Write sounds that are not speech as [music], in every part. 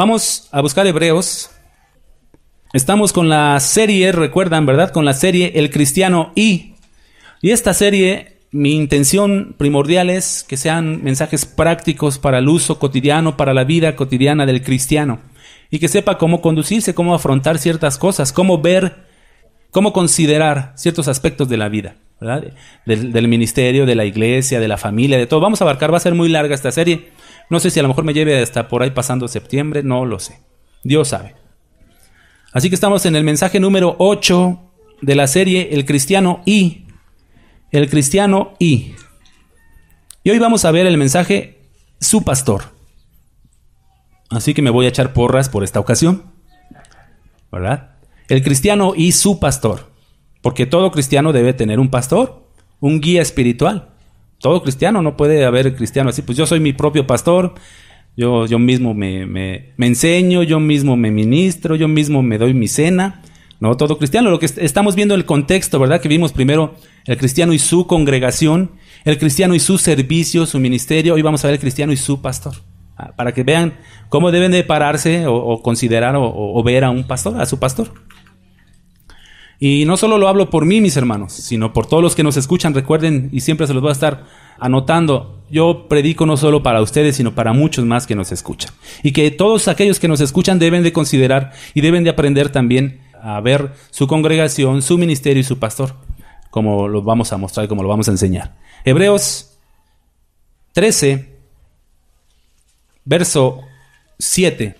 Vamos a buscar Hebreos. Estamos con la serie, recuerdan, ¿verdad? Con la serie El Cristiano y. Y esta serie, mi intención primordial es que sean mensajes prácticos para el uso cotidiano, para la vida cotidiana del cristiano. Y que sepa cómo conducirse, cómo afrontar ciertas cosas, cómo ver, cómo considerar ciertos aspectos de la vida. ¿verdad? Del, del ministerio, de la iglesia, de la familia, de todo. Vamos a abarcar, va a ser muy larga esta serie. No sé si a lo mejor me lleve hasta por ahí pasando septiembre, no lo sé. Dios sabe. Así que estamos en el mensaje número 8 de la serie El cristiano y. El cristiano y. Y hoy vamos a ver el mensaje Su pastor. Así que me voy a echar porras por esta ocasión. ¿Verdad? El cristiano y su pastor. Porque todo cristiano debe tener un pastor, un guía espiritual todo cristiano, no puede haber cristiano así, pues yo soy mi propio pastor, yo, yo mismo me, me, enseño, yo mismo me ministro, yo mismo me doy mi cena. No todo cristiano, lo que estamos viendo el contexto, ¿verdad? Que vimos primero el cristiano y su congregación, el cristiano y su servicio, su ministerio, hoy vamos a ver el cristiano y su pastor, ah, para que vean cómo deben de pararse o, considerar o, o, ver a un pastor, a su pastor. Y no solo lo hablo por mí, mis hermanos, sino por todos los que nos escuchan. Recuerden, y siempre se los voy a estar anotando, yo predico no solo para ustedes, sino para muchos más que nos escuchan. Y que todos aquellos que nos escuchan deben de considerar y deben de aprender también a ver su congregación, su ministerio y su pastor, como lo vamos a mostrar, como lo vamos a enseñar. Hebreos 13, verso 7.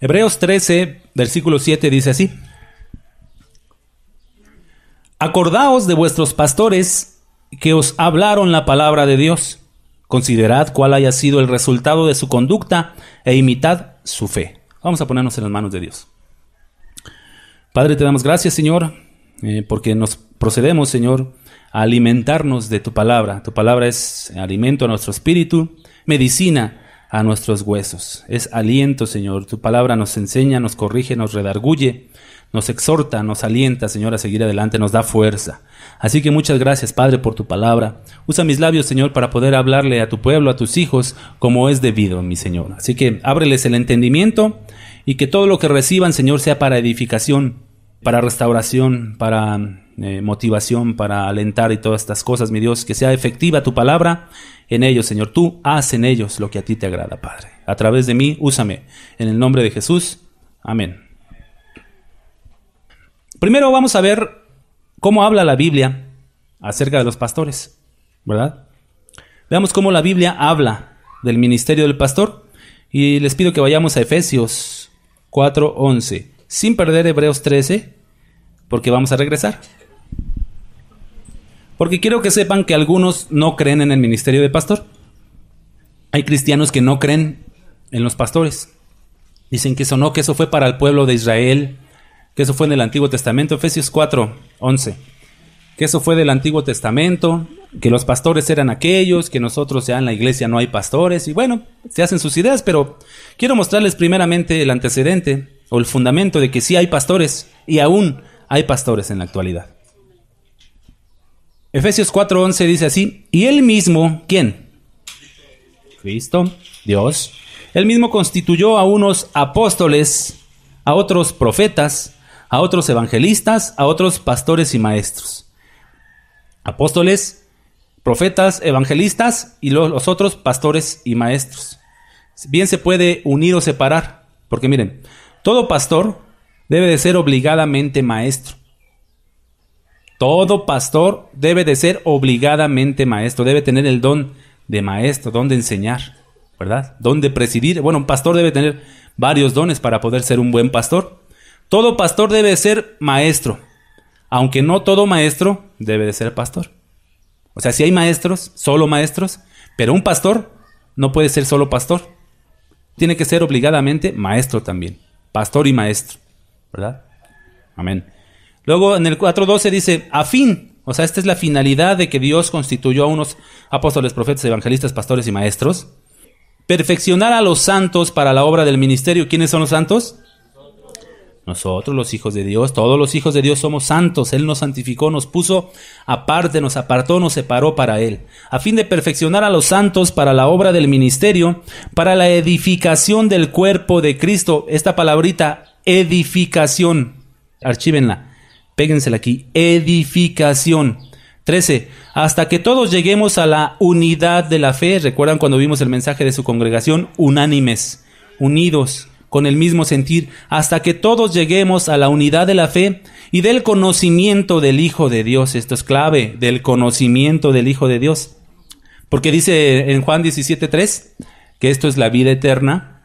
Hebreos 13, versículo 7 dice así. Acordaos de vuestros pastores que os hablaron la palabra de Dios. Considerad cuál haya sido el resultado de su conducta e imitad su fe. Vamos a ponernos en las manos de Dios. Padre, te damos gracias, Señor, eh, porque nos procedemos, Señor, a alimentarnos de tu palabra. Tu palabra es alimento a nuestro espíritu, medicina a nuestros huesos. Es aliento, Señor. Tu palabra nos enseña, nos corrige, nos redarguye, nos exhorta, nos alienta, Señor, a seguir adelante, nos da fuerza. Así que muchas gracias, Padre, por tu palabra. Usa mis labios, Señor, para poder hablarle a tu pueblo, a tus hijos, como es debido, mi Señor. Así que ábreles el entendimiento y que todo lo que reciban, Señor, sea para edificación, para restauración, para eh, motivación para alentar y todas estas cosas, mi Dios, que sea efectiva tu palabra en ellos, Señor. Tú haz en ellos lo que a ti te agrada, Padre. A través de mí, úsame. En el nombre de Jesús. Amén. Primero vamos a ver cómo habla la Biblia acerca de los pastores, ¿verdad? Veamos cómo la Biblia habla del ministerio del pastor y les pido que vayamos a Efesios 4:11, sin perder Hebreos 13, porque vamos a regresar. Porque quiero que sepan que algunos no creen en el ministerio de pastor. Hay cristianos que no creen en los pastores. Dicen que eso no, que eso fue para el pueblo de Israel, que eso fue en el Antiguo Testamento, Efesios 4, 11, que eso fue del Antiguo Testamento, que los pastores eran aquellos, que nosotros ya en la iglesia no hay pastores, y bueno, se hacen sus ideas, pero quiero mostrarles primeramente el antecedente o el fundamento de que sí hay pastores, y aún hay pastores en la actualidad. Efesios 4:11 dice así, y él mismo, ¿quién? Cristo, Dios. Él mismo constituyó a unos apóstoles, a otros profetas, a otros evangelistas, a otros pastores y maestros. Apóstoles, profetas, evangelistas y los, otros pastores y maestros. Bien se puede unir o separar, porque miren, todo pastor debe de ser obligadamente maestro. Todo pastor debe de ser obligadamente maestro, debe tener el don de maestro, don de enseñar, ¿verdad? Don de presidir. Bueno, un pastor debe tener varios dones para poder ser un buen pastor. Todo pastor debe ser maestro, aunque no todo maestro debe de ser pastor. O sea, si hay maestros, solo maestros, pero un pastor no puede ser solo pastor. Tiene que ser obligadamente maestro también. Pastor y maestro, ¿verdad? Amén. Luego en el 4.12 dice, a fin, o sea, esta es la finalidad de que Dios constituyó a unos apóstoles, profetas, evangelistas, pastores y maestros. Perfeccionar a los santos para la obra del ministerio. ¿Quiénes son los santos? Nosotros los hijos de Dios, todos los hijos de Dios somos santos. Él nos santificó, nos puso aparte, nos apartó, nos separó para Él, a fin de perfeccionar a los santos para la obra del ministerio, para la edificación del cuerpo de Cristo. Esta palabrita, edificación, archívenla péguensela aquí, edificación. 13. Hasta que todos lleguemos a la unidad de la fe. Recuerdan cuando vimos el mensaje de su congregación, unánimes, unidos, con el mismo sentir, hasta que todos lleguemos a la unidad de la fe y del conocimiento del Hijo de Dios. Esto es clave, del conocimiento del Hijo de Dios. Porque dice en Juan 17.3 que esto es la vida eterna,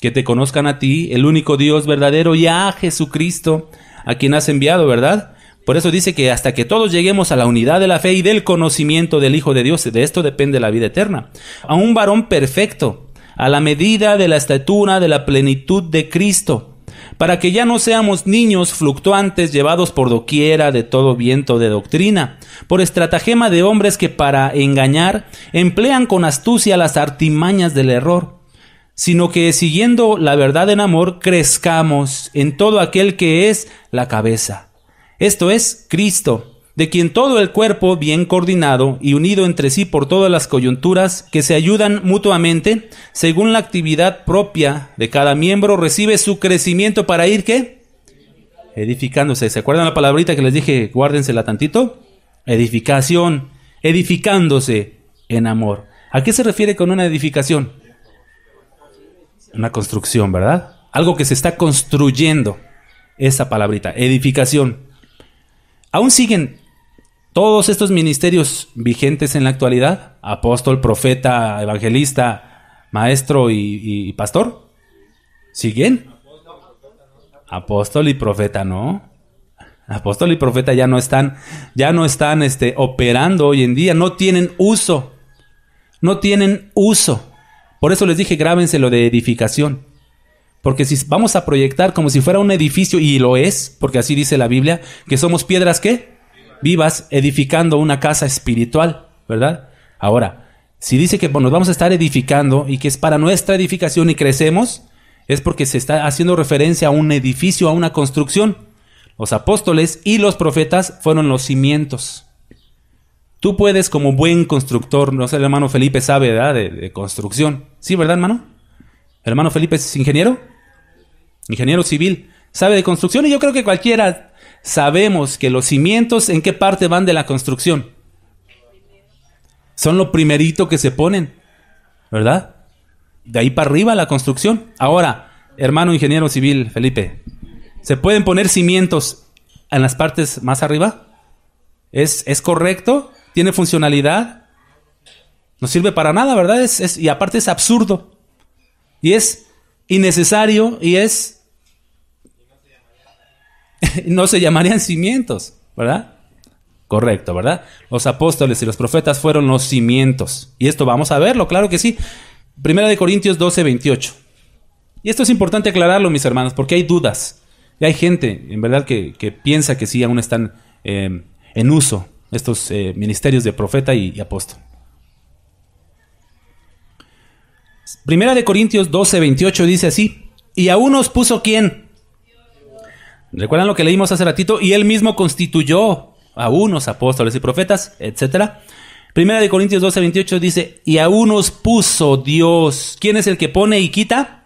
que te conozcan a ti, el único Dios verdadero, y a Jesucristo, a quien has enviado, ¿verdad? Por eso dice que hasta que todos lleguemos a la unidad de la fe y del conocimiento del Hijo de Dios, de esto depende la vida eterna. A un varón perfecto, a la medida de la estatura de la plenitud de Cristo, para que ya no seamos niños fluctuantes llevados por doquiera de todo viento de doctrina, por estratagema de hombres que para engañar emplean con astucia las artimañas del error sino que siguiendo la verdad en amor crezcamos en todo aquel que es la cabeza. Esto es Cristo, de quien todo el cuerpo, bien coordinado y unido entre sí por todas las coyunturas, que se ayudan mutuamente, según la actividad propia de cada miembro, recibe su crecimiento para ir qué? Edificándose. ¿Se acuerdan la palabrita que les dije? Guárdensela tantito. Edificación, edificándose en amor. ¿A qué se refiere con una edificación? una construcción, ¿verdad? Algo que se está construyendo. Esa palabrita, edificación. Aún siguen todos estos ministerios vigentes en la actualidad, apóstol, profeta, evangelista, maestro y, pastor, siguen. Apóstol y profeta, ¿no? Apóstol y profeta ya no están, ya no están este, operando hoy en día, no tienen uso, no tienen uso. Por eso les dije, grábense lo de edificación. Porque si vamos a proyectar como si fuera un edificio, y lo es, porque así dice la Biblia, que somos piedras que vivas edificando una casa espiritual, ¿verdad? Ahora, si dice que nos vamos a estar edificando y que es para nuestra edificación y crecemos, es porque se está haciendo referencia a un edificio, a una construcción. Los apóstoles y los profetas fueron los cimientos. Tú puedes, como buen constructor, no sé, el hermano Felipe sabe, ¿verdad? De, construcción. ¿Sí, verdad, hermano? ¿El hermano Felipe es ingeniero? Ingeniero civil. Sabe de construcción y yo creo que cualquiera sabemos que los cimientos en qué parte van de la construcción. Son lo primerito que se ponen, ¿verdad? De ahí para arriba la construcción. Ahora, hermano ingeniero civil, Felipe, ¿se pueden poner cimientos en las partes más arriba? ¿Es, es correcto? tiene funcionalidad, no sirve para nada, ¿verdad? y aparte es absurdo. Y es innecesario y es... [laughs] no se llamarían cimientos, ¿verdad? Correcto, ¿verdad? Los apóstoles y los profetas fueron los cimientos. Y esto vamos a verlo, claro que sí. Primera de Corintios 12, 28. Y esto es importante aclararlo, mis hermanos, porque hay dudas. Y hay gente, en verdad, que, piensa que sí aún están eh, en uso estos eh, ministerios de profeta y, apóstol. Primera de Corintios 12, 28 dice así, y a unos puso quién. ¿Recuerdan lo que leímos hace ratito? Y él mismo constituyó a unos apóstoles y profetas, etc. Primera de Corintios 12, 28 dice, y a unos puso Dios. ¿Quién es el que pone y quita?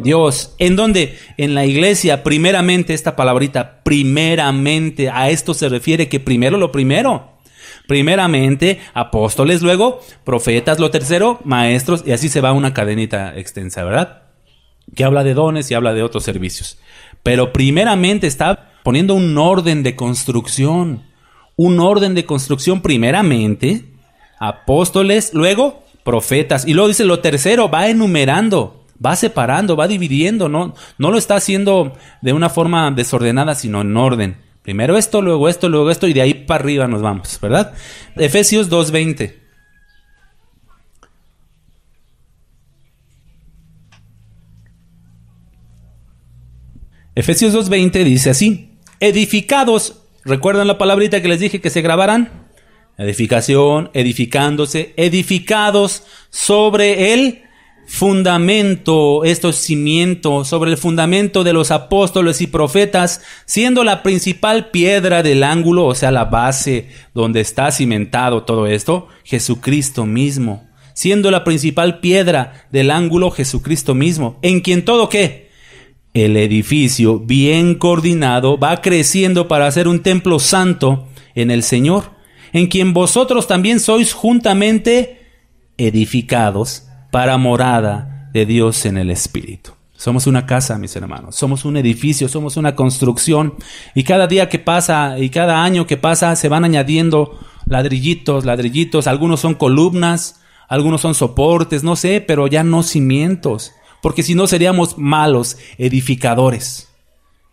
Dios. ¿En dónde? En la iglesia, primeramente, esta palabrita, primeramente, a esto se refiere que primero lo primero. Primeramente, apóstoles, luego, profetas, lo tercero, maestros, y así se va una cadenita extensa, ¿verdad? Que habla de dones y habla de otros servicios. Pero primeramente está poniendo un orden de construcción. Un orden de construcción, primeramente, apóstoles, luego, profetas. Y luego dice lo tercero, va enumerando va separando, va dividiendo, no, no lo está haciendo de una forma desordenada, sino en orden. Primero esto, luego esto, luego esto, y de ahí para arriba nos vamos, ¿verdad? Efesios 2.20. Efesios 2.20 dice así, edificados, recuerdan la palabrita que les dije que se grabaran, edificación, edificándose, edificados sobre el fundamento, esto es cimiento, sobre el fundamento de los apóstoles y profetas, siendo la principal piedra del ángulo, o sea, la base donde está cimentado todo esto, Jesucristo mismo, siendo la principal piedra del ángulo Jesucristo mismo, en quien todo qué? El edificio bien coordinado va creciendo para ser un templo santo en el Señor, en quien vosotros también sois juntamente edificados para morada de Dios en el Espíritu. Somos una casa, mis hermanos, somos un edificio, somos una construcción y cada día que pasa y cada año que pasa se van añadiendo ladrillitos, ladrillitos, algunos son columnas, algunos son soportes, no sé, pero ya no cimientos, porque si no seríamos malos edificadores.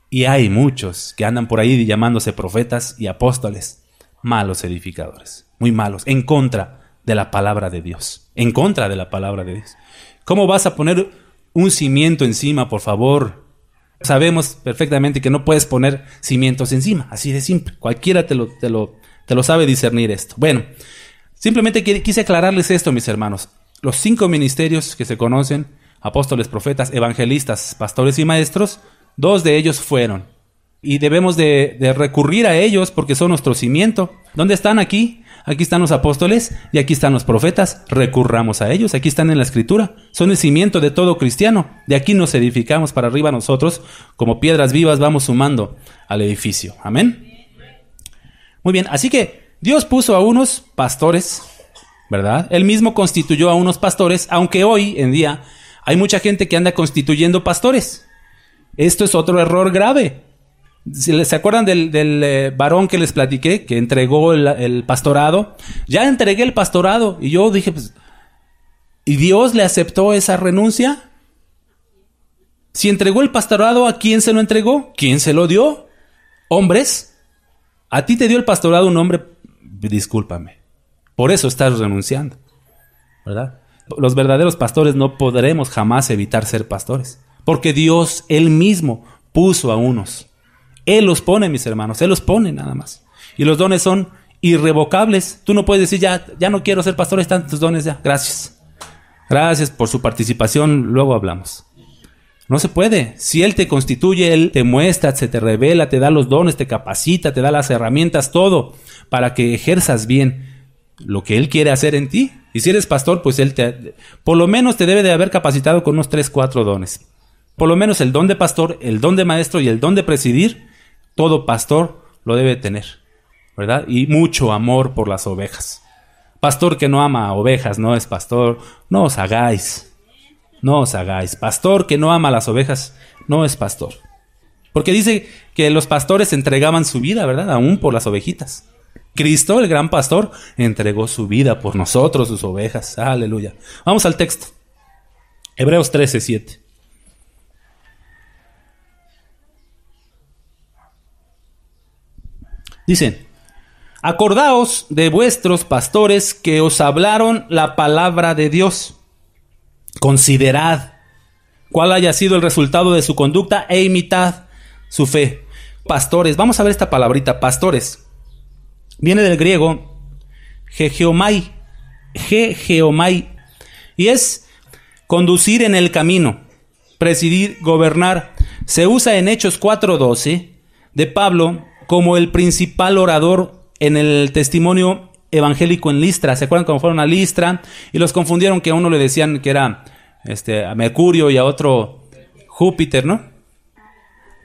Y hay muchos que andan por ahí llamándose profetas y apóstoles, malos edificadores, muy malos, en contra de la palabra de Dios, en contra de la palabra de Dios. ¿Cómo vas a poner un cimiento encima, por favor? Sabemos perfectamente que no puedes poner cimientos encima, así de simple. Cualquiera te lo, te lo, te lo sabe discernir esto. Bueno, simplemente quise aclararles esto, mis hermanos. Los cinco ministerios que se conocen, apóstoles, profetas, evangelistas, pastores y maestros, dos de ellos fueron. Y debemos de, de recurrir a ellos porque son nuestro cimiento. ¿Dónde están aquí? Aquí están los apóstoles y aquí están los profetas, recurramos a ellos, aquí están en la escritura, son el cimiento de todo cristiano, de aquí nos edificamos para arriba nosotros, como piedras vivas vamos sumando al edificio, amén. Muy bien, así que Dios puso a unos pastores, ¿verdad? Él mismo constituyó a unos pastores, aunque hoy en día hay mucha gente que anda constituyendo pastores. Esto es otro error grave. ¿Se acuerdan del, eh, varón que les platiqué, que entregó el, el, pastorado? Ya entregué el pastorado y yo dije, pues, ¿y Dios le aceptó esa renuncia? Si entregó el pastorado, ¿a quién se lo entregó? ¿Quién se lo dio? Hombres. A ti te dio el pastorado un hombre, discúlpame. Por eso estás renunciando, ¿verdad? Los verdaderos pastores no podremos jamás evitar ser pastores, porque Dios Él mismo puso a unos él los pone, mis hermanos, Él los pone nada más. Y los dones son irrevocables. Tú no puedes decir, ya, ya no quiero ser pastor, están tus dones ya. Gracias. Gracias por su participación, luego hablamos. No se puede. Si Él te constituye, Él te muestra, se te revela, te da los dones, te capacita, te da las herramientas, todo, para que ejerzas bien lo que Él quiere hacer en ti. Y si eres pastor, pues Él te... Por lo menos te debe de haber capacitado con unos 3, 4 dones. Por lo menos el don de pastor, el don de maestro y el don de presidir todo pastor lo debe tener, ¿verdad? Y mucho amor por las ovejas. Pastor que no ama ovejas no es pastor, no os hagáis, no os hagáis. Pastor que no ama las ovejas no es pastor. Porque dice que los pastores entregaban su vida, ¿verdad? Aún por las ovejitas. Cristo, el gran pastor, entregó su vida por nosotros, sus ovejas. Aleluya. Vamos al texto. Hebreos 13, 7. Dicen, acordaos de vuestros pastores que os hablaron la palabra de Dios. Considerad cuál haya sido el resultado de su conducta e imitad su fe. Pastores, vamos a ver esta palabrita, pastores. Viene del griego gegeomai, gegeomai, y es conducir en el camino, presidir, gobernar. Se usa en Hechos 4.12 de Pablo como el principal orador en el testimonio evangélico en Listra. ¿Se acuerdan cuando fueron a Listra? Y los confundieron que a uno le decían que era este, a Mercurio y a otro Júpiter, ¿no?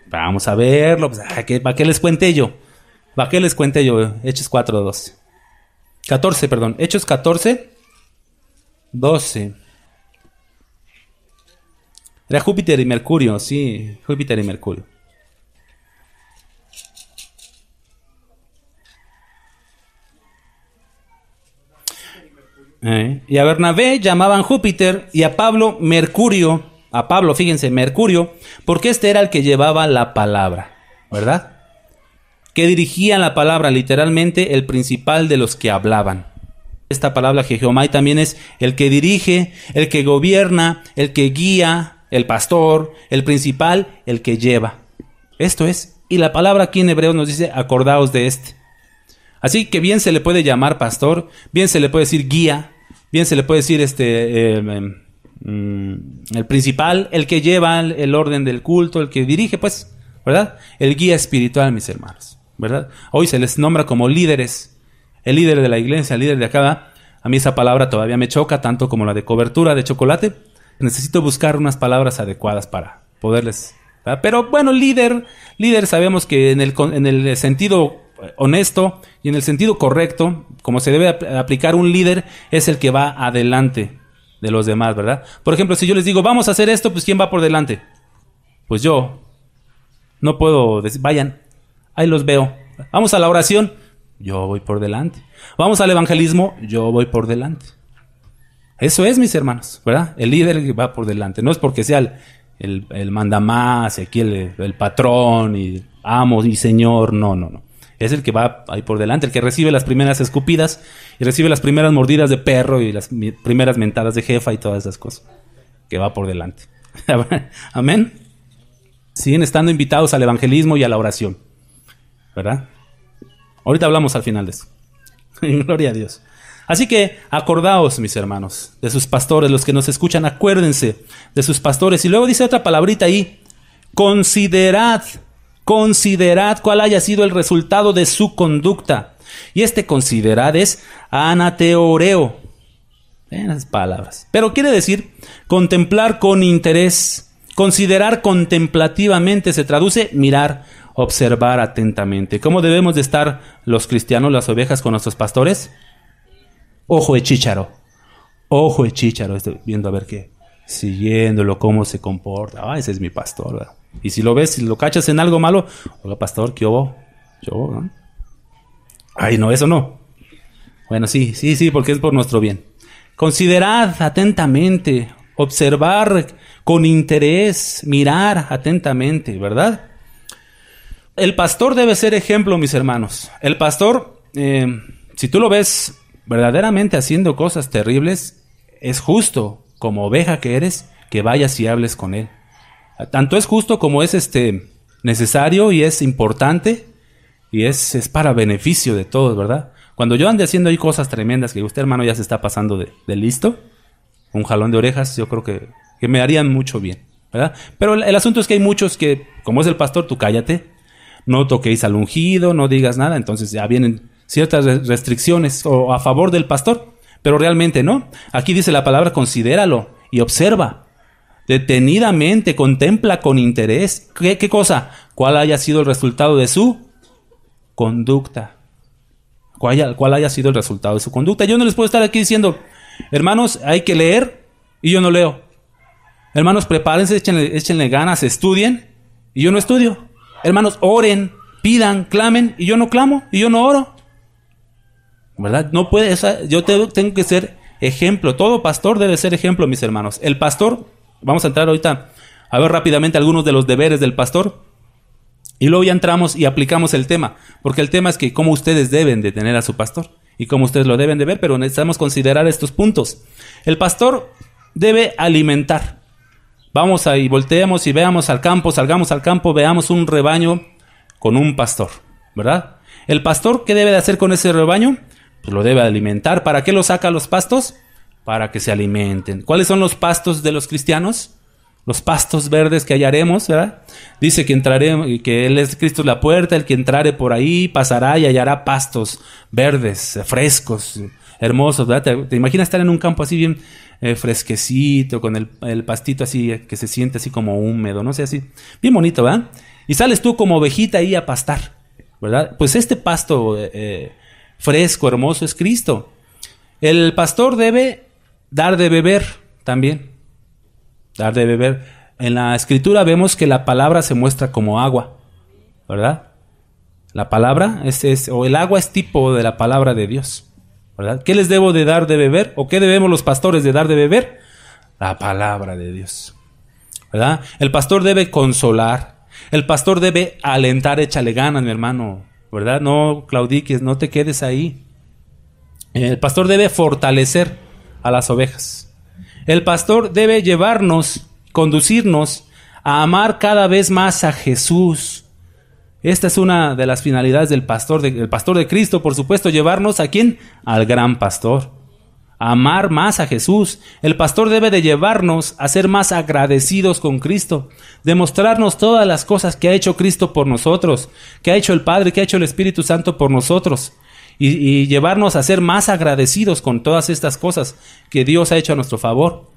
Vamos a verlo. Pues, ah, qué, ¿Para qué les cuente yo? ¿Para qué les cuente yo? Hechos 4, 14, perdón. Hechos 14, 12. Era Júpiter y Mercurio, sí. Júpiter y Mercurio. Eh. Y a Bernabé llamaban Júpiter y a Pablo Mercurio. A Pablo, fíjense, Mercurio, porque este era el que llevaba la palabra, ¿verdad? Que dirigía la palabra, literalmente, el principal de los que hablaban. Esta palabra Jehomai Jehová también es el que dirige, el que gobierna, el que guía, el pastor, el principal, el que lleva. Esto es. Y la palabra aquí en hebreo nos dice, acordaos de este. Así que bien se le puede llamar pastor, bien se le puede decir guía, bien se le puede decir este em, em, mm, el principal, el que lleva el orden del culto, el que dirige, pues, ¿verdad? El guía espiritual, mis hermanos, ¿verdad? Hoy se les nombra como líderes, el líder de la iglesia, el líder de acá. A mí esa palabra todavía me choca tanto como la de cobertura de chocolate. Necesito buscar unas palabras adecuadas para poderles. Pero bueno, líder, líder sabemos que en el, en el sentido honesto y en el sentido correcto, como se debe aplicar un líder, es el que va adelante de los demás, ¿verdad? Por ejemplo, si yo les digo, vamos a hacer esto, pues ¿quién va por delante? Pues yo. No puedo decir, vayan, ahí los veo. Vamos a la oración, yo voy por delante. Vamos al evangelismo, yo voy por delante. Eso es, mis hermanos, ¿verdad? El líder que va por delante. No es porque sea el, el, y mandamás, aquí el patrón y amo y señor, no, no, no es el que va ahí por delante, el que recibe las primeras escupidas y recibe las primeras mordidas de perro y las primeras mentadas de jefa y todas esas cosas, que va por delante. [laughs] Amén. Siguen estando invitados al evangelismo y a la oración, ¿verdad? Ahorita hablamos al final de eso. [laughs] Gloria a Dios. Así que acordaos, mis hermanos, de sus pastores, los que nos escuchan, acuérdense de sus pastores. Y luego dice otra palabrita ahí, considerad Considerad cuál haya sido el resultado de su conducta. Y este considerad es anateoreo. Buenas palabras. Pero quiere decir contemplar con interés. Considerar contemplativamente se traduce mirar, observar atentamente. ¿Cómo debemos de estar los cristianos, las ovejas, con nuestros pastores? Ojo de chícharo. Ojo de chícharo. Estoy viendo a ver qué. Siguiéndolo, cómo se comporta. Ah, ese es mi pastor. ¿verdad? Y si lo ves, si lo cachas en algo malo, oiga, pastor, ¿qué hubo? Ah? Ay, no, eso no. Bueno, sí, sí, sí, porque es por nuestro bien. Considerad atentamente, observar con interés, mirar atentamente, ¿verdad? El pastor debe ser ejemplo, mis hermanos. El pastor, eh, si tú lo ves verdaderamente haciendo cosas terribles, es justo, como oveja que eres, que vayas y hables con él. Tanto es justo como es este necesario y es importante y es, es para beneficio de todos, ¿verdad? Cuando yo ande haciendo ahí cosas tremendas que usted, hermano, ya se está pasando de, listo, un jalón de orejas, yo creo que, me harían mucho bien, ¿verdad? Pero el, asunto es que hay muchos que, como es el pastor, tú cállate, no toquéis al ungido, no digas nada, entonces ya vienen ciertas restricciones o a favor del pastor, pero realmente no. Aquí dice la palabra, considéralo y observa detenidamente, contempla con interés. ¿Qué, cosa? ¿Cuál haya sido el resultado de su conducta? ¿Cuál haya, haya sido el resultado de su conducta? Yo no les puedo estar aquí diciendo, hermanos, hay que leer y yo no leo. Hermanos, prepárense, échenle, ganas, estudien y yo no estudio. Hermanos, oren, pidan, clamen y yo no clamo y yo no oro. ¿Verdad? No puede, esa, yo tengo que ser ejemplo. Todo pastor debe ser ejemplo, mis hermanos. El pastor Vamos a entrar ahorita a ver rápidamente algunos de los deberes del pastor. Y luego ya entramos y aplicamos el tema, porque el tema es que cómo ustedes deben de tener a su pastor y cómo ustedes lo deben de ver, pero necesitamos considerar estos puntos. El pastor debe alimentar. Vamos ahí, volteemos y veamos al campo, salgamos al campo, veamos un rebaño con un pastor, ¿verdad? El pastor, ¿qué debe de hacer con ese rebaño? Pues lo debe alimentar. ¿Para qué lo saca a los pastos? para que se alimenten. ¿Cuáles son los pastos de los cristianos? Los pastos verdes que hallaremos, ¿verdad? Dice que entraremos, que Él es Cristo la puerta, el que entrare por ahí pasará y hallará pastos verdes, eh, frescos, hermosos, ¿verdad? ¿Te, imaginas estar en un campo así bien eh, fresquecito, con el, pastito así, eh, que se siente así como húmedo, no sé, así, bien bonito, ¿verdad? Y sales tú como ovejita ahí a pastar, ¿verdad? Pues este pasto fresco, hermoso es Cristo. El pastor debe dar de beber también. Dar de beber. En la escritura vemos que la palabra se muestra como agua, ¿verdad? La palabra es, o el agua es tipo de la palabra de Dios, ¿verdad? ¿Qué les debo de dar de beber? ¿O qué debemos los pastores de dar de beber? La palabra de Dios, ¿verdad? El pastor debe consolar, el pastor debe alentar, échale ganas, mi hermano, ¿verdad? No claudiques, no te quedes ahí. El pastor debe fortalecer, a las ovejas. El pastor debe llevarnos, conducirnos a amar cada vez más a Jesús. Esta es una de las finalidades del pastor, de, pastor de Cristo, por supuesto, llevarnos a quién? Al gran pastor. amar más a Jesús. El pastor debe de llevarnos a ser más agradecidos con Cristo, demostrarnos todas las cosas que ha hecho Cristo por nosotros, que ha hecho el Padre, que ha hecho el Espíritu Santo por nosotros y, llevarnos a ser más agradecidos con todas estas cosas que Dios ha hecho a nuestro favor.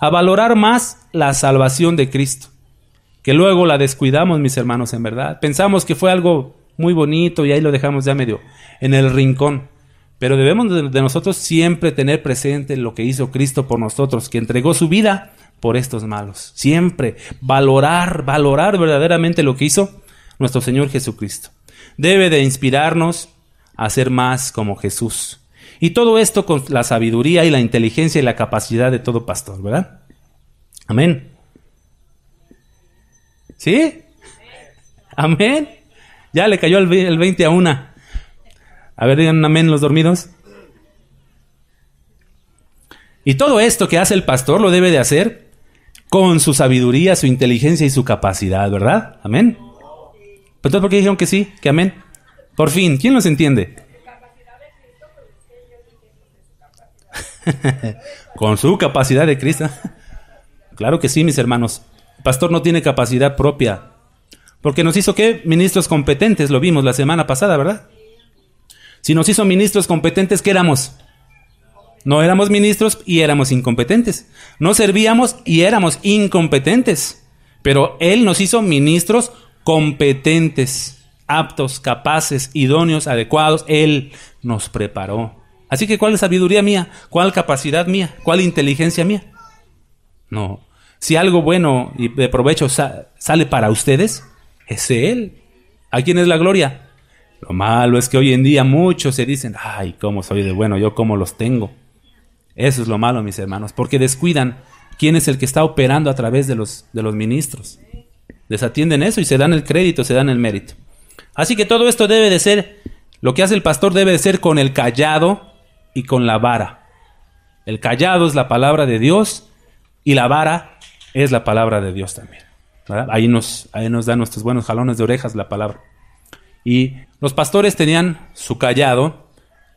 A valorar más la salvación de Cristo, que luego la descuidamos, mis hermanos, en verdad. Pensamos que fue algo muy bonito y ahí lo dejamos ya medio en el rincón. Pero debemos de, nosotros siempre tener presente lo que hizo Cristo por nosotros, que entregó su vida por estos malos. Siempre valorar, valorar verdaderamente lo que hizo nuestro Señor Jesucristo. Debe de inspirarnos hacer más como Jesús. Y todo esto con la sabiduría y la inteligencia y la capacidad de todo pastor, ¿verdad? Amén. ¿Sí? Amén. Ya le cayó el 20 a una. A ver, digan amén los dormidos. Y todo esto que hace el pastor lo debe de hacer con su sabiduría, su inteligencia y su capacidad, ¿verdad? Amén. Entonces, ¿por qué dijeron que sí? Que amén. Por fin, ¿quién nos entiende? [laughs] Con su capacidad de Cristo. [laughs] Claro que sí, mis hermanos. El pastor no tiene capacidad propia. Porque nos hizo qué? Ministros competentes, lo vimos la semana pasada, ¿verdad? Si nos hizo ministros competentes, ¿qué éramos? No éramos ministros y éramos incompetentes. No servíamos y éramos incompetentes. Pero Él nos hizo ministros competentes aptos, capaces, idóneos, adecuados. Él nos preparó. Así que, ¿cuál es sabiduría mía? ¿Cuál capacidad mía? ¿Cuál inteligencia mía? No. Si algo bueno y de provecho sale para ustedes, es Él. ¿A quién es la gloria? Lo malo es que hoy en día muchos se dicen, ay, cómo soy de bueno, yo cómo los tengo. Eso es lo malo, mis hermanos, porque descuidan quién es el que está operando a través de los, de los ministros. Desatienden eso y se dan el crédito, se dan el mérito. Así que todo esto debe de ser, lo que hace el pastor debe de ser con el callado y con la vara. El callado es la palabra de Dios y la vara es la palabra de Dios también. Ahí nos, ahí nos da nuestros buenos jalones de orejas la palabra. Y los pastores tenían su callado,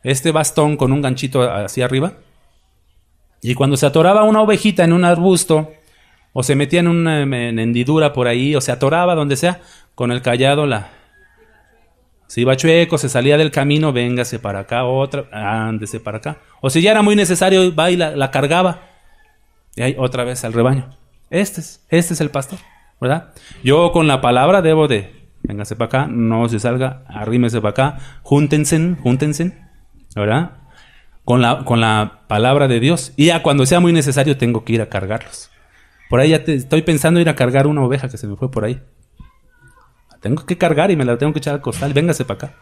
este bastón con un ganchito hacia arriba. Y cuando se atoraba una ovejita en un arbusto, o se metía en una eh, hendidura por ahí, o se atoraba donde sea, con el callado la, si iba chueco, se salía del camino, véngase para acá, otra, ándese para acá. O si ya era muy necesario, va y la, cargaba. Y ahí otra vez al rebaño. Este es, este es el pastor, ¿verdad? Yo con la palabra debo de, véngase para acá, no se salga, arrímese para acá, júntense, júntense, ¿verdad? Con la, con la palabra de Dios. Y ya cuando sea muy necesario tengo que ir a cargarlos. Por ahí ya te, estoy pensando ir a cargar una oveja que se me fue por ahí tengo que cargar y me la tengo que echar al costal. Véngase para acá.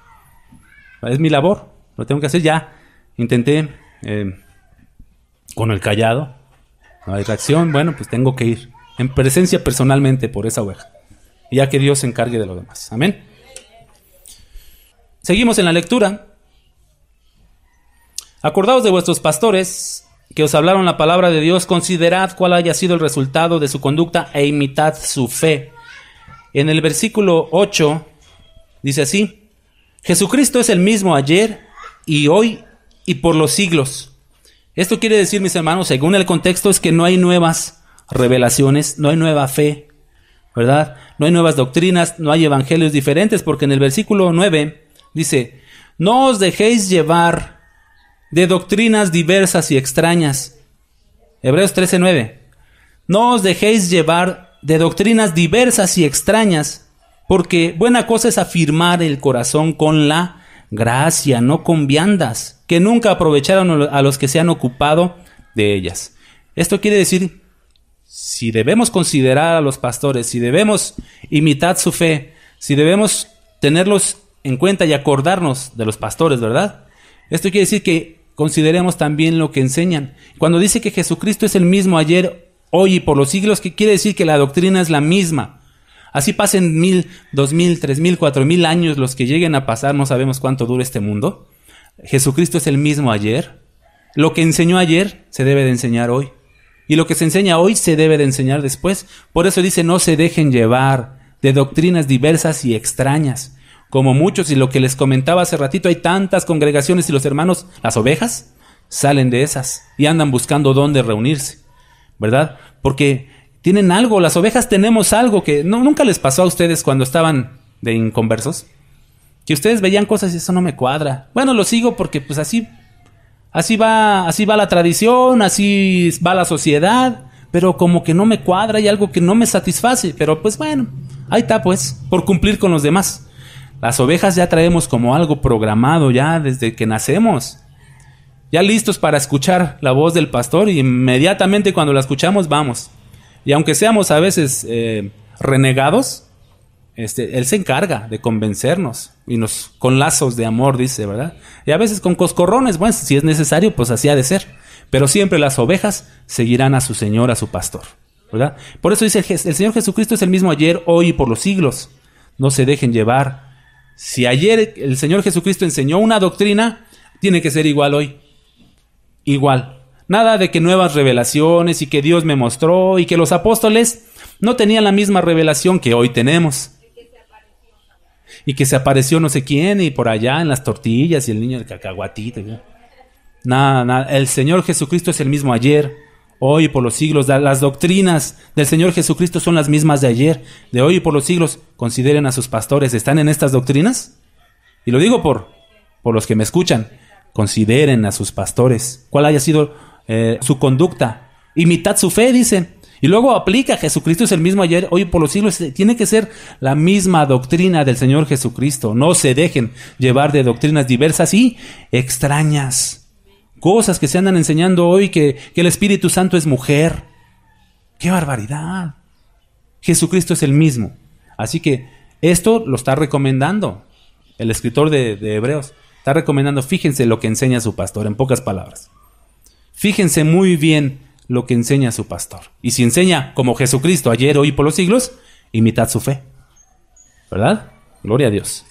Es mi labor. Lo tengo que hacer ya. Intenté em, con el callado. No hay reacción. Bueno, pues tengo que ir. En presencia personalmente por esa oveja. Y ya que Dios se encargue de lo demás. Amén. Seguimos en la lectura. Acordaos de vuestros pastores que os hablaron la palabra de Dios, considerad cuál haya sido el resultado de su conducta e imitad su fe. En el versículo 8 dice así, Jesucristo es el mismo ayer y hoy y por los siglos. Esto quiere decir, mis hermanos, según el contexto, es que no hay nuevas revelaciones, no hay nueva fe, ¿verdad? No hay nuevas doctrinas, no hay evangelios diferentes, porque en el versículo 9 dice, no os dejéis llevar de doctrinas diversas y extrañas. Hebreos 13:9. No os dejéis llevar de doctrinas diversas y extrañas, porque buena cosa es afirmar el corazón con la gracia, no con viandas, que nunca aprovecharon a los que se han ocupado de ellas. Esto quiere decir, si debemos considerar a los pastores, si debemos imitar su fe, si debemos tenerlos en cuenta y acordarnos de los pastores, ¿verdad? Esto quiere decir que consideremos también lo que enseñan. Cuando dice que Jesucristo es el mismo ayer, hoy y por los siglos, que quiere decir que la doctrina es la misma. Así pasen mil, dos mil, tres mil, cuatro mil años los que lleguen a pasar, no sabemos cuánto dura este mundo. Jesucristo es el mismo ayer. Lo que enseñó ayer se debe de enseñar hoy. Y lo que se enseña hoy se debe de enseñar después. Por eso dice, no se dejen llevar de doctrinas diversas y extrañas. Como muchos, y lo que les comentaba hace ratito, hay tantas congregaciones y los hermanos, las ovejas, salen de esas y andan buscando dónde reunirse. ¿verdad? Porque tienen algo, las ovejas tenemos algo que no, nunca les pasó a ustedes cuando estaban de inconversos, que ustedes veían cosas y eso no me cuadra. Bueno, lo sigo porque pues así, así va, así va la tradición, así va la sociedad, pero como que no me cuadra, y algo que no me satisface, pero pues bueno, ahí está pues, por cumplir con los demás. Las ovejas ya traemos como algo programado ya desde que nacemos ya listos para escuchar la voz del pastor y inmediatamente cuando la escuchamos vamos. Y aunque seamos a veces eh, renegados, este, Él se encarga de convencernos y nos con lazos de amor, dice, ¿verdad? Y a veces con coscorrones, bueno, si es necesario, pues así ha de ser. Pero siempre las ovejas seguirán a su Señor, a su pastor, ¿verdad? Por eso dice, el, el Señor Jesucristo es el mismo ayer, hoy y por los siglos. No se dejen llevar. Si ayer el Señor Jesucristo enseñó una doctrina, tiene que ser igual hoy. Igual, nada de que nuevas revelaciones y que Dios me mostró y que los apóstoles no tenían la misma revelación que hoy tenemos. Y que se apareció no sé quién y por allá en las tortillas y el niño de cacahuatito. Nada, nada. El Señor Jesucristo es el mismo ayer, hoy y por los siglos. Las doctrinas del Señor Jesucristo son las mismas de ayer, de hoy y por los siglos. Consideren a sus pastores, ¿están en estas doctrinas? Y lo digo por, por los que me escuchan consideren a sus pastores, cuál haya sido eh, su conducta. Imitad su fe, dicen. Y luego aplica, Jesucristo es el mismo ayer, hoy por los siglos, tiene que ser la misma doctrina del Señor Jesucristo. No se dejen llevar de doctrinas diversas y extrañas. Cosas que se andan enseñando hoy, que, el Espíritu Santo es mujer. ¡Qué barbaridad! Jesucristo es el mismo. Así que esto lo está recomendando el escritor de, de Hebreos. Está recomendando, fíjense lo que enseña su pastor, en pocas palabras. Fíjense muy bien lo que enseña su pastor. Y si enseña como Jesucristo ayer, hoy y por los siglos, imitad su fe. ¿Verdad? Gloria a Dios.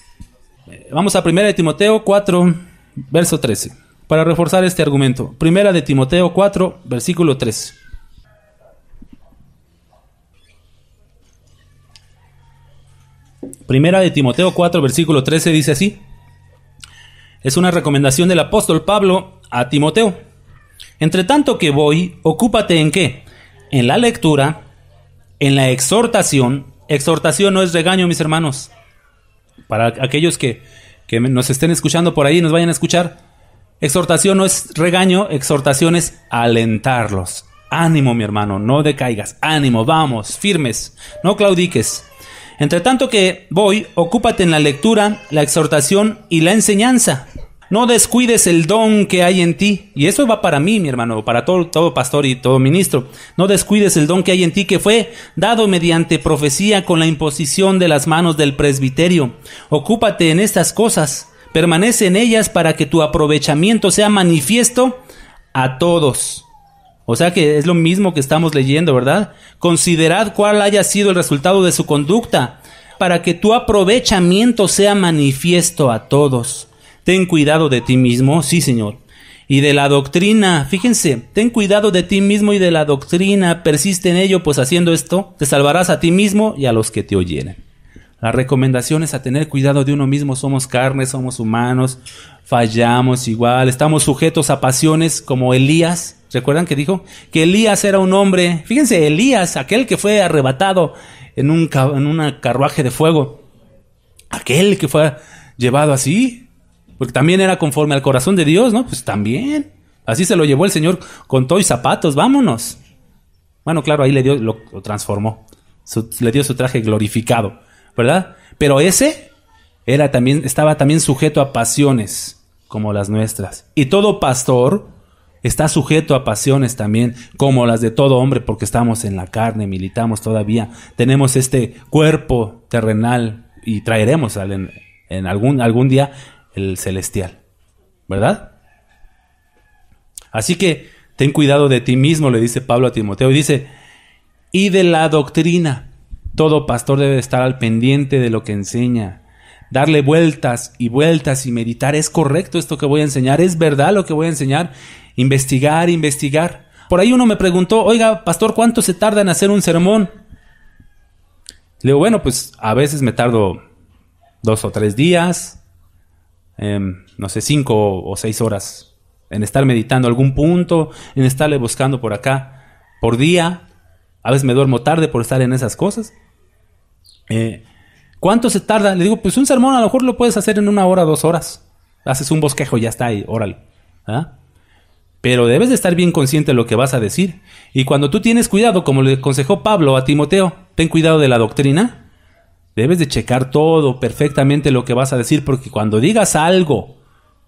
Eh, vamos a 1 de Timoteo 4, verso 13. Para reforzar este argumento. 1 de Timoteo 4, versículo 13. Primera de Timoteo 4, versículo 13 dice así. Es una recomendación del apóstol Pablo a Timoteo. Entre tanto que voy, ocúpate en qué? En la lectura, en la exhortación. Exhortación no es regaño, mis hermanos. Para aquellos que, que nos estén escuchando por ahí, nos vayan a escuchar. Exhortación no es regaño, exhortación es alentarlos. Ánimo, mi hermano, no decaigas. Ánimo, vamos, firmes, no claudiques. Entre tanto que voy, ocúpate en la lectura, la exhortación y la enseñanza. No descuides el don que hay en ti. Y eso va para mí, mi hermano, para todo, todo pastor y todo ministro. No descuides el don que hay en ti que fue dado mediante profecía con la imposición de las manos del presbiterio. Ocúpate en estas cosas. Permanece en ellas para que tu aprovechamiento sea manifiesto a todos. O sea que es lo mismo que estamos leyendo, ¿verdad? Considerad cuál haya sido el resultado de su conducta, para que tu aprovechamiento sea manifiesto a todos. Ten cuidado de ti mismo, sí, Señor. Y de la doctrina, fíjense, ten cuidado de ti mismo y de la doctrina, persiste en ello, pues haciendo esto, te salvarás a ti mismo y a los que te oyeren. La recomendación es a tener cuidado de uno mismo. Somos carne, somos humanos, fallamos igual, estamos sujetos a pasiones como Elías, ¿Recuerdan que dijo que Elías era un hombre? Fíjense, Elías, aquel que fue arrebatado en un en carruaje de fuego. Aquel que fue llevado así. Porque también era conforme al corazón de Dios, ¿no? Pues también. Así se lo llevó el Señor con todo y zapatos. Vámonos. Bueno, claro, ahí le dio, lo, transformó. le dio su traje glorificado, ¿verdad? Pero ese era también, estaba también sujeto a pasiones como las nuestras. Y todo pastor está sujeto a pasiones también, como las de todo hombre, porque estamos en la carne, militamos todavía, tenemos este cuerpo terrenal y traeremos algún, algún día el celestial, ¿verdad? Así que ten cuidado de ti mismo, le dice Pablo a Timoteo, y dice, y de la doctrina, todo pastor debe estar al pendiente de lo que enseña darle vueltas y vueltas y meditar, es correcto esto que voy a enseñar, es verdad lo que voy a enseñar, investigar, investigar. Por ahí uno me preguntó, oiga, pastor, ¿cuánto se tarda en hacer un sermón? Le digo, bueno, pues a veces me tardo dos o tres días, em, no sé, cinco o seis horas en estar meditando algún punto, en estarle buscando por acá, por día. A veces me duermo tarde por estar en esas cosas. Eh, ¿Cuánto se tarda? Le digo, pues un sermón a lo mejor lo puedes hacer en una hora, dos horas. Haces un bosquejo, y ya está ahí, órale. ¿ah? pero debes de estar bien consciente de lo que vas a decir. Y cuando tú tienes cuidado, como le aconsejó Pablo a Timoteo, ten cuidado de la doctrina, debes de checar todo perfectamente lo que vas a decir, porque cuando digas algo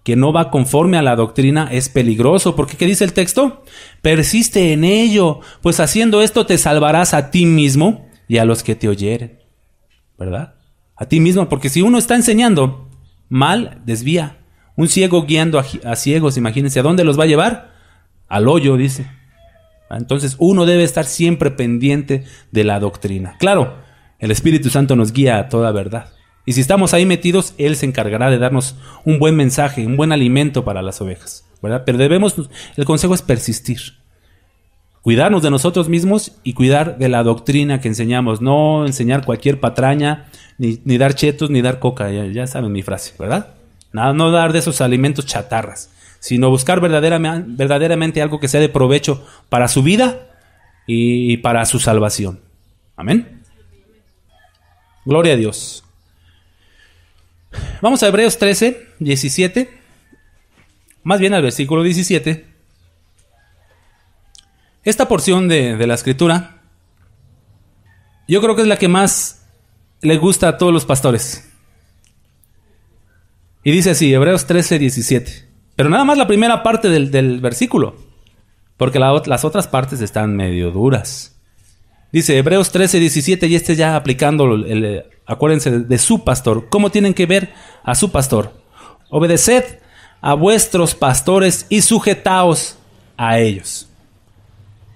que no va conforme a la doctrina es peligroso, porque ¿qué dice el texto? Persiste en ello, pues haciendo esto te salvarás a ti mismo y a los que te oyeren, ¿verdad? A ti mismo, porque si uno está enseñando mal, desvía. Un ciego guiando a, a ciegos, imagínense, ¿a dónde los va a llevar? al hoyo, dice. Ah, entonces uno debe estar siempre pendiente de la doctrina. Claro, el Espíritu Santo nos guía a toda verdad. Y si estamos ahí metidos, Él se encargará de darnos un buen mensaje, un buen alimento para las ovejas. ¿verdad? Pero debemos, el consejo es persistir. Cuidarnos de nosotros mismos y cuidar de la doctrina que enseñamos. No enseñar cualquier patraña, ni, dar chetos, ni dar coca. Ya, saben mi frase, ¿verdad? Nada, no dar de esos alimentos chatarras sino buscar verdaderamente, algo que sea de provecho para su vida y para su salvación. Amén. Gloria a Dios. Vamos a Hebreos 13, 17, más bien al versículo 17. Esta porción de, de la escritura, yo creo que es la que más le gusta a todos los pastores. Y dice así, Hebreos 13, 17. Pero nada más la primera parte del, versículo. Porque las otras partes están medio duras. Dice Hebreos 13, 17, y este ya aplicando, el, eh, acuérdense, de, su pastor. ¿Cómo tienen que ver a su pastor? Obedeced a vuestros pastores y sujetaos a ellos.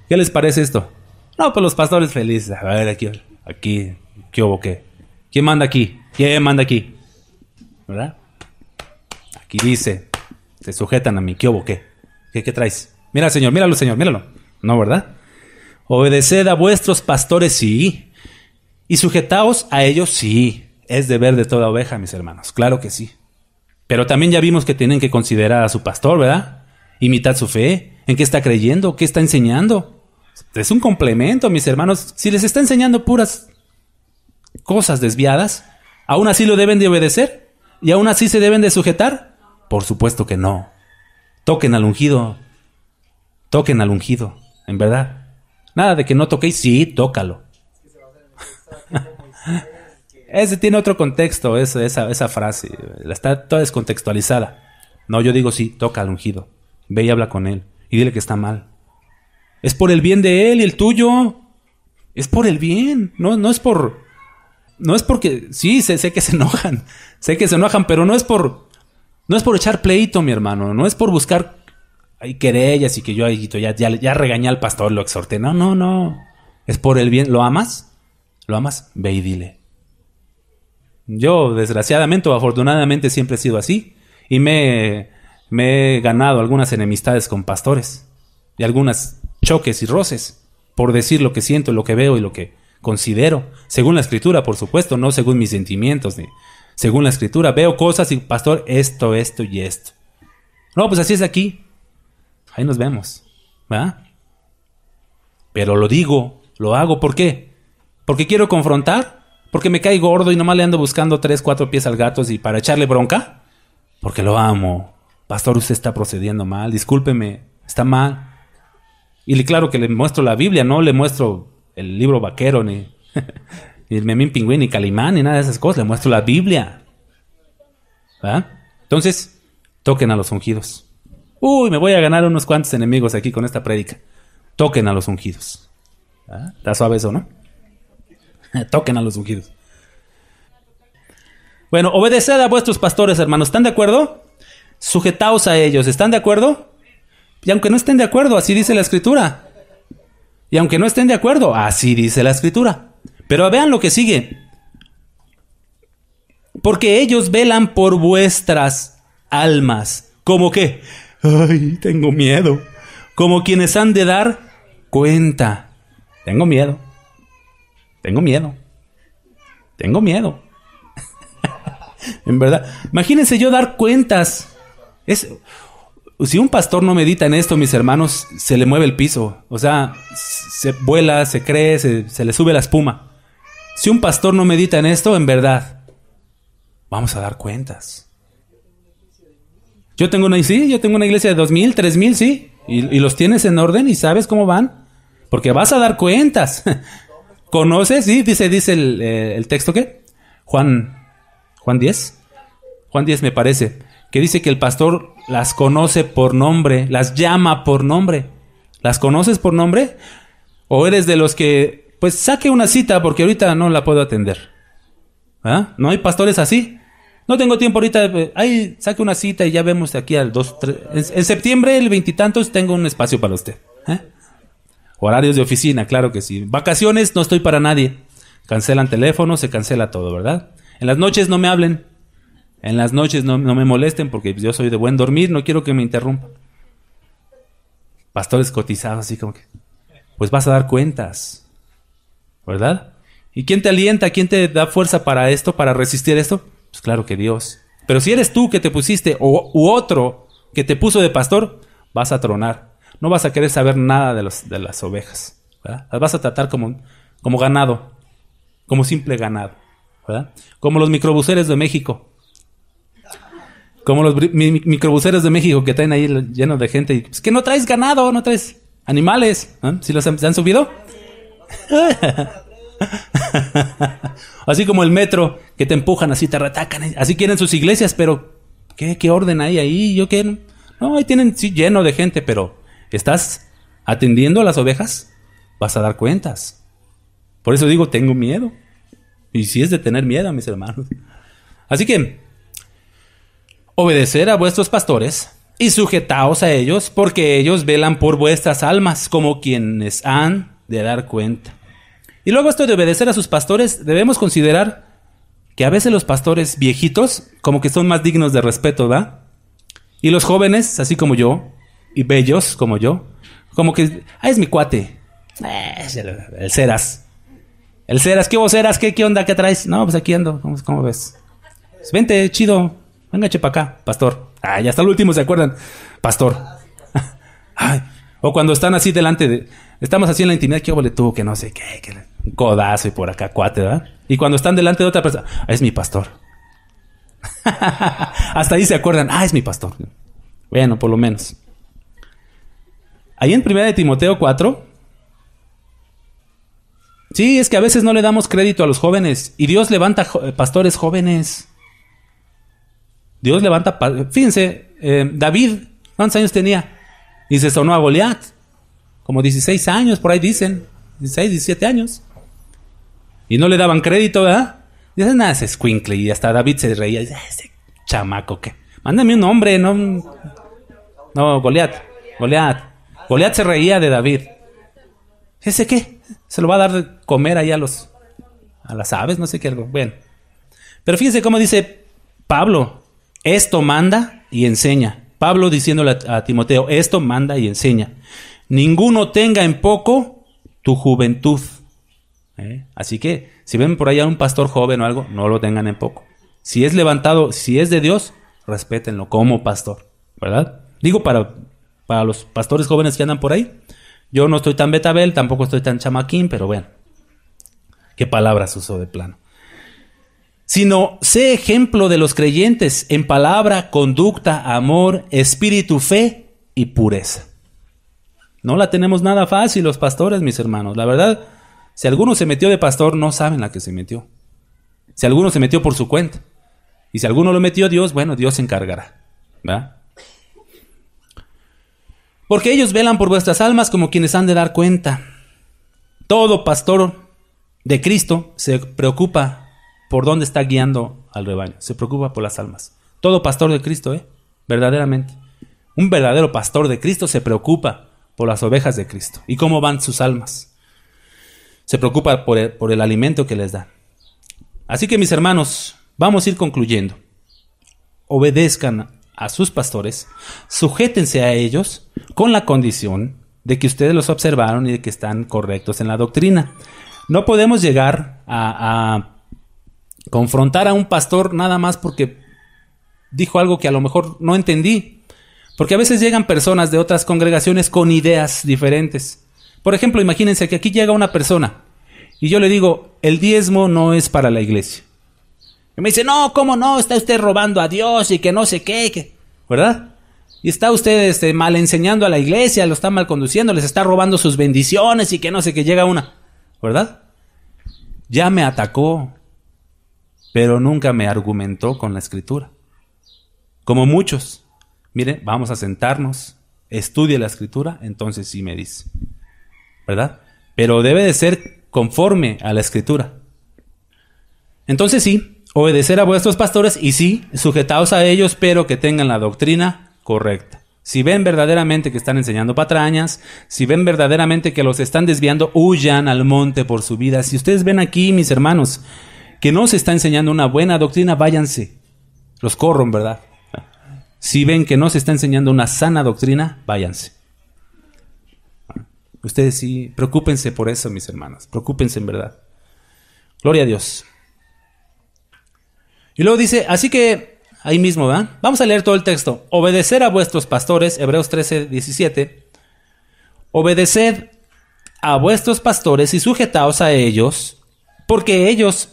¿Qué les parece esto? No, pues los pastores felices. A ver, aquí, aquí, ¿qué hubo ¿Quién manda aquí? ¿Quién manda aquí? ¿Verdad? Aquí dice, se sujetan a mi ¿qué oboqué? qué? ¿Qué, traes? Mira, señor, míralo, señor, míralo. No, ¿verdad? Obedeced a vuestros pastores, sí. Y sujetaos a ellos, sí. Es deber de toda oveja, mis hermanos. Claro que sí. Pero también ya vimos que tienen que considerar a su pastor, ¿verdad? Imitad su fe. ¿En qué está creyendo? ¿Qué está enseñando? Es un complemento, mis hermanos. Si les está enseñando puras cosas desviadas, aún así lo deben de obedecer y aún así se deben de sujetar. Por supuesto que no. Toquen al ungido. Toquen al ungido, en verdad. Nada de que no toquéis, sí, tócalo. [laughs] Ese tiene otro contexto, esa, frase. Está toda descontextualizada. No, yo digo sí, toca al ungido. Ve y habla con él. Y dile que está mal. Es por el bien de él y el tuyo. Es por el bien. No, es por. No es porque. Sí, sé que se enojan. Sé que se enojan, pero no es por. No es por echar pleito, mi hermano. No es por buscar hay querellas y que yo ahí ya, ya, ya, regañé al pastor, lo exhorté. No, no, no. Es por el bien. ¿Lo amas? ¿Lo amas? Ve y dile. Yo, desgraciadamente o afortunadamente, siempre he sido así. Y me, me he ganado algunas enemistades con pastores. Y algunos choques y roces. Por decir lo que siento, lo que veo y lo que considero. Según la escritura, por supuesto, no según mis sentimientos ni, según la escritura, veo cosas y pastor, esto, esto y esto. No, pues así es aquí. Ahí nos vemos. ¿verdad? Pero lo digo, lo hago, ¿por qué? ¿Porque quiero confrontar? ¿Porque me cae gordo y nomás le ando buscando tres, cuatro pies al gato y para echarle bronca? Porque lo amo. Pastor, usted está procediendo mal, discúlpeme, está mal. Y claro que le muestro la Biblia, no le muestro el libro vaquero ni... [laughs] ni el memín pingüín, ni Calimán, ni nada de esas cosas. Le muestro la Biblia. Entonces, toquen a los ungidos. Uy, me voy a ganar unos cuantos enemigos aquí con esta prédica. Toquen a los ungidos. Está suave eso, ¿no? [laughs] toquen a los ungidos. Bueno, obedeced a vuestros pastores, hermanos. ¿Están de acuerdo? Sujetaos a ellos. ¿Están de acuerdo? Y aunque no estén de acuerdo, así dice la escritura. Y aunque no estén de acuerdo, así dice la escritura. Pero vean lo que sigue. Porque ellos velan por vuestras almas. Como que, ay, tengo miedo. Como quienes han de dar cuenta. Tengo miedo. Tengo miedo. Tengo miedo. [laughs] en verdad. Imagínense yo dar cuentas. si un pastor no medita en esto, mis hermanos, se le mueve el piso. O sea, se vuela, se cree, se le sube la espuma. Si un pastor no medita en esto, en verdad, vamos a dar cuentas. Yo tengo una, sí, yo tengo una iglesia de 2.000, 3.000, sí, y, los tienes en orden y sabes cómo van, porque vas a dar cuentas. [laughs] ¿Conoces? Sí, dice, dice el, eh, texto que Juan, Juan 10, Juan 10 me parece, que dice que el pastor las conoce por nombre, las llama por nombre. ¿Las conoces por nombre? ¿O eres de los que pues saque una cita porque ahorita no la puedo atender. ¿Ah? ¿No hay pastores así? No tengo tiempo ahorita. Eh, ay, saque una cita y ya vemos de aquí al 2, 3. En, septiembre, el veintitantos, tengo un espacio para usted. ¿eh? Horarios de oficina, claro que sí. Vacaciones, no estoy para nadie. Cancelan teléfono, se cancela todo, ¿verdad? En las noches no me hablen. En las noches no, me molesten porque yo soy de buen dormir, no quiero que me interrumpa. Pastores cotizados, así como que. Pues vas a dar cuentas. ¿verdad? ¿Y quién te alienta? ¿Quién te da fuerza para esto, para resistir esto? Pues claro que Dios. Pero si eres tú que te pusiste o u otro que te puso de pastor, vas a tronar. No vas a querer saber nada de, de las ovejas. Las vas a tratar como, como ganado, como simple ganado. ¿verdad? Como los microbuses de México. Como los mi, de México que traen ahí llenos de gente. Y, es pues, que no traes ganado, no traes animales. Si los han subido? [laughs] así como el metro, que te empujan, así te retacan. Eh, así quieren sus iglesias, pero ¿qué, orden hay ahí? Yo que No, ahí tienen sí, lleno de gente, pero ¿estás atendiendo a las ovejas? Vas a dar cuentas. Por eso digo, tengo miedo. Y si es de tener miedo, mis hermanos. Así que, obedecer a vuestros pastores y sujetaos a ellos, porque ellos velan por vuestras almas como quienes han de dar cuenta. Y luego esto de obedecer a sus pastores, debemos considerar que a veces los pastores viejitos como que son más dignos de respeto, ¿verdad? Y los jóvenes, así como yo, y bellos como yo, como que, ah, es mi cuate. Ah, el Ceras. El Ceras, ¿qué vos Ceras? ¿Qué, ¿Qué onda? ¿Qué traes? No, pues aquí ando, ¿cómo, ves? Pues vente, chido, venga chepa acá, pastor. Ah, ya hasta el último, ¿se acuerdan? Pastor. [laughs] O cuando están así delante de... Estamos así en la intimidad, qué obole tú, que no sé qué, un codazo y por acá cuate, ¿verdad? Y cuando están delante de otra persona, ah, es mi pastor. [laughs] Hasta ahí se acuerdan, ah, es mi pastor. Bueno, por lo menos. Ahí en Primera de Timoteo 4. Sí, es que a veces no le damos crédito a los jóvenes. Y Dios levanta eh, pastores jóvenes. Dios levanta. Fíjense, eh, David, ¿cuántos años tenía? Y se sonó a Goliat como 16 años, por ahí dicen, 16, 17 años. Y no le daban crédito, ¿verdad? Dicen, nada, se escuincle. Y hasta David se reía. Dice, ah, ese chamaco, ¿qué? Mándame un nombre. no. No, Goliat. Goliat. Goliat se reía de David. ¿Ese qué? Se lo va a dar de comer ahí a los. a las aves, no sé qué algo. Bueno. Pero fíjense cómo dice Pablo: esto manda y enseña. Pablo diciéndole a Timoteo: esto manda y enseña ninguno tenga en poco tu juventud. ¿Eh? Así que, si ven por allá a un pastor joven o algo, no lo tengan en poco. Si es levantado, si es de Dios, respétenlo como pastor, ¿verdad? Digo para, para los pastores jóvenes que andan por ahí. Yo no estoy tan betabel, tampoco estoy tan chamaquín, pero bueno. Qué palabras uso de plano. Sino, sé ejemplo de los creyentes en palabra, conducta, amor, espíritu, fe y pureza. No la tenemos nada fácil los pastores, mis hermanos. La verdad, si alguno se metió de pastor, no saben la que se metió. Si alguno se metió por su cuenta. Y si alguno lo metió Dios, bueno, Dios se encargará. ¿verdad? Porque ellos velan por vuestras almas como quienes han de dar cuenta. Todo pastor de Cristo se preocupa por dónde está guiando al rebaño. Se preocupa por las almas. Todo pastor de Cristo, ¿eh? Verdaderamente. Un verdadero pastor de Cristo se preocupa por las ovejas de Cristo y cómo van sus almas. Se preocupa por el, alimento que les da. Así que mis hermanos, vamos a ir concluyendo. Obedezcan a sus pastores, sujétense a ellos con la condición de que ustedes los observaron y de que están correctos en la doctrina. No podemos llegar a confrontar a un pastor nada más porque dijo algo que a lo mejor no entendí porque a veces llegan personas de otras congregaciones con ideas diferentes. Por ejemplo, imagínense que aquí llega una persona y yo le digo, el diezmo no es para la iglesia. Y me dice, no, ¿cómo no? Está usted robando a Dios y que no sé qué, ¿verdad? Y está usted este, mal enseñando a la iglesia, lo está mal conduciendo, les está robando sus bendiciones y que no sé qué, llega una, ¿verdad? Ya me atacó, pero nunca me argumentó con la escritura. Como muchos mire, vamos a sentarnos, estudie la escritura, entonces sí me dice. ¿Verdad? Pero debe de ser conforme a la escritura. Entonces sí, obedecer a vuestros pastores y sí, sujetaos a ellos, pero que tengan la doctrina correcta. Si ven verdaderamente que están enseñando patrañas, si ven verdaderamente que los están desviando, huyan al monte por su vida. Si ustedes ven aquí, mis hermanos, que no se está enseñando una buena doctrina, váyanse. Los corron, ¿verdad? Si ven que no se está enseñando una sana doctrina, váyanse. Ustedes sí, preocúpense por eso, mis hermanos. Preocúpense en verdad. Gloria a Dios. Y luego dice, así que ahí mismo, ¿verdad? Vamos a leer todo el texto. Obedecer a vuestros pastores, Hebreos 13, 17. Obedeced a vuestros pastores y sujetaos a ellos, porque ellos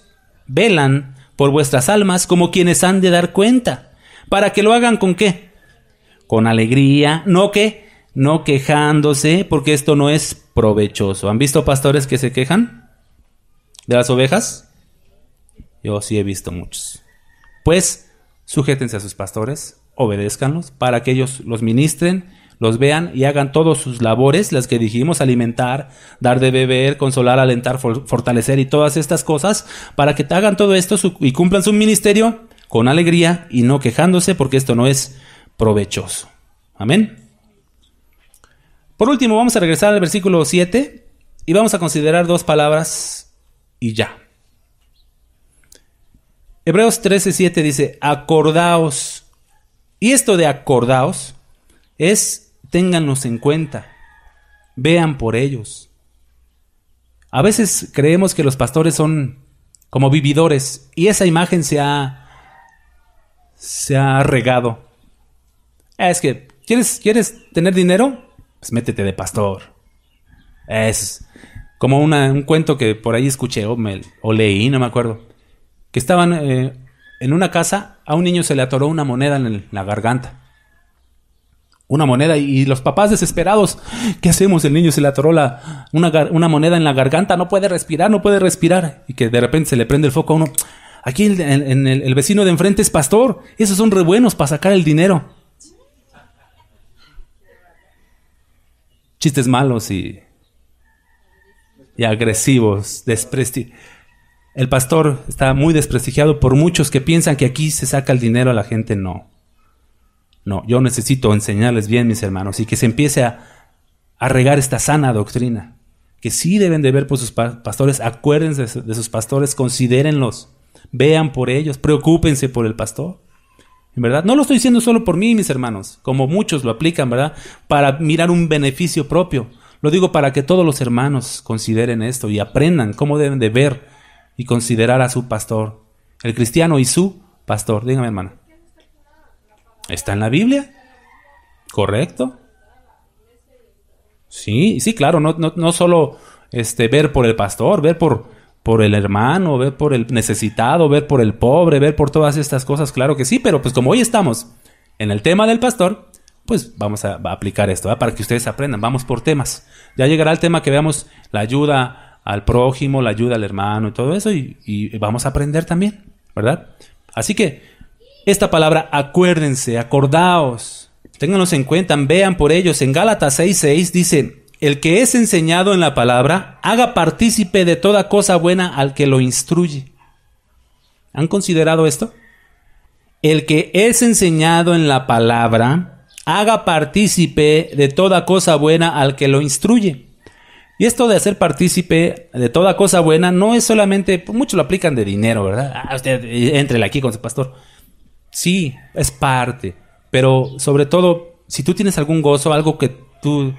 velan por vuestras almas como quienes han de dar cuenta para que lo hagan con qué? Con alegría, no que, no quejándose, porque esto no es provechoso. ¿Han visto pastores que se quejan de las ovejas? Yo sí he visto muchos. Pues, sujétense a sus pastores, obedézcanlos, para que ellos los ministren, los vean y hagan todas sus labores, las que dijimos, alimentar, dar de beber, consolar, alentar, fortalecer y todas estas cosas, para que hagan todo esto y cumplan su ministerio con alegría y no quejándose porque esto no es provechoso. Amén. Por último, vamos a regresar al versículo 7 y vamos a considerar dos palabras y ya. Hebreos 13:7 dice, acordaos. Y esto de acordaos es, ténganlos en cuenta, vean por ellos. A veces creemos que los pastores son como vividores y esa imagen se ha se ha regado. Es que, ¿quieres, ¿quieres tener dinero? Pues métete de pastor. Es como un cuento que por ahí escuché o, o leí, no me acuerdo. Que estaban eh, en una casa, a un niño se le atoró una moneda en, la garganta una moneda y los papás desesperados, ¿qué hacemos? El niño se le atoró la, una, moneda en la garganta, no puede respirar, no puede respirar. Y que de repente se le prende el foco a uno, Aquí el, en, el, vecino de enfrente es pastor. Esos son re buenos para sacar el dinero. Chistes malos y, y agresivos, El pastor está muy desprestigiado por muchos que piensan que aquí se saca el dinero a la gente. No. No, yo necesito enseñarles bien, mis hermanos, y que se empiece a, a regar esta sana doctrina. Que sí deben de ver por sus pastores, acuérdense de sus pastores, considérenlos vean por ellos, preocúpense por el pastor. En verdad, no lo estoy diciendo solo por mí, mis hermanos, como muchos lo aplican, ¿verdad? Para mirar un beneficio propio. Lo digo para que todos los hermanos consideren esto y aprendan cómo deben de ver y considerar a su pastor, el cristiano y su pastor. Dígame, hermana. ¿Está en la Biblia? ¿Correcto? Sí, sí, claro, no, no, no solo este, ver por el pastor, ver por por el hermano, ver por el necesitado, ver por el pobre, ver por todas estas cosas, claro que sí, pero pues como hoy estamos en el tema del pastor, pues vamos a, aplicar esto, ¿verdad? para que ustedes aprendan, vamos por temas. Ya llegará el tema que veamos la ayuda al prójimo, la ayuda al hermano y todo eso, y, vamos a aprender también, ¿verdad? Así que esta palabra, acuérdense, acordaos, ténganos en cuenta, vean por ellos. En Gálatas 6.6 dice, el que es enseñado en la palabra, haga partícipe de toda cosa buena al que lo instruye. ¿Han considerado esto? El que es enseñado en la palabra, haga partícipe de toda cosa buena al que lo instruye. Y esto de hacer partícipe de toda cosa buena no es solamente, pues, muchos lo aplican de dinero, ¿verdad? a ah, usted, entrele eh, aquí con su pastor. Sí, es parte, pero sobre todo, si tú tienes algún gozo, algo que tú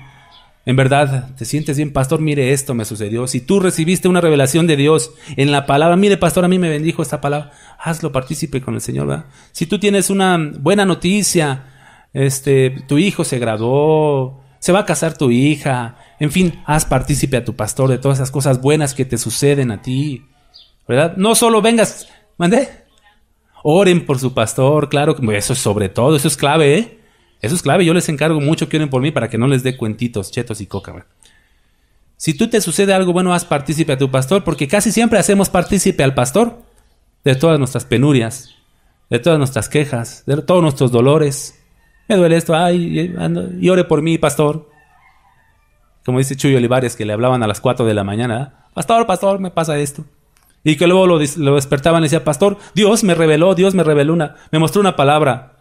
en verdad, ¿te sientes bien, pastor? Mire, esto me sucedió. Si tú recibiste una revelación de Dios en la palabra, mire, pastor, a mí me bendijo esta palabra. Hazlo, partícipe con el Señor, ¿verdad? Si tú tienes una buena noticia, este, tu hijo se graduó, se va a casar tu hija, en fin, haz partícipe a tu pastor de todas esas cosas buenas que te suceden a ti, ¿verdad? No solo vengas, mandé, oren por su pastor, claro, eso es sobre todo, eso es clave, ¿eh? Eso es clave, yo les encargo mucho que oren por mí para que no les dé cuentitos, chetos y coca. Si tú te sucede algo bueno, haz partícipe a tu pastor, porque casi siempre hacemos partícipe al pastor de todas nuestras penurias, de todas nuestras quejas, de todos nuestros dolores. Me duele esto, ay, y ore por mí, pastor. Como dice Chuy Olivares, que le hablaban a las 4 de la mañana, ¿eh? pastor, pastor, me pasa esto. Y que luego lo, lo despertaban y decía, pastor, Dios me reveló, Dios me reveló una, me mostró una palabra,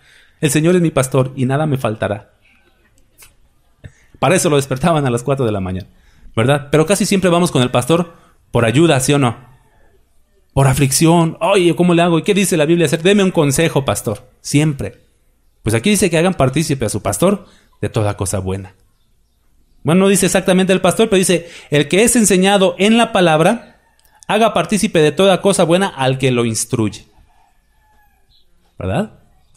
el Señor es mi pastor y nada me faltará. Para eso lo despertaban a las 4 de la mañana, ¿verdad? Pero casi siempre vamos con el pastor por ayuda, ¿sí o no? Por aflicción. Oye, ¿cómo le hago? ¿Y qué dice la Biblia hacer? Deme un consejo, pastor. Siempre. Pues aquí dice que hagan partícipe a su pastor de toda cosa buena. Bueno, no dice exactamente el pastor, pero dice, el que es enseñado en la palabra, haga partícipe de toda cosa buena al que lo instruye. ¿Verdad?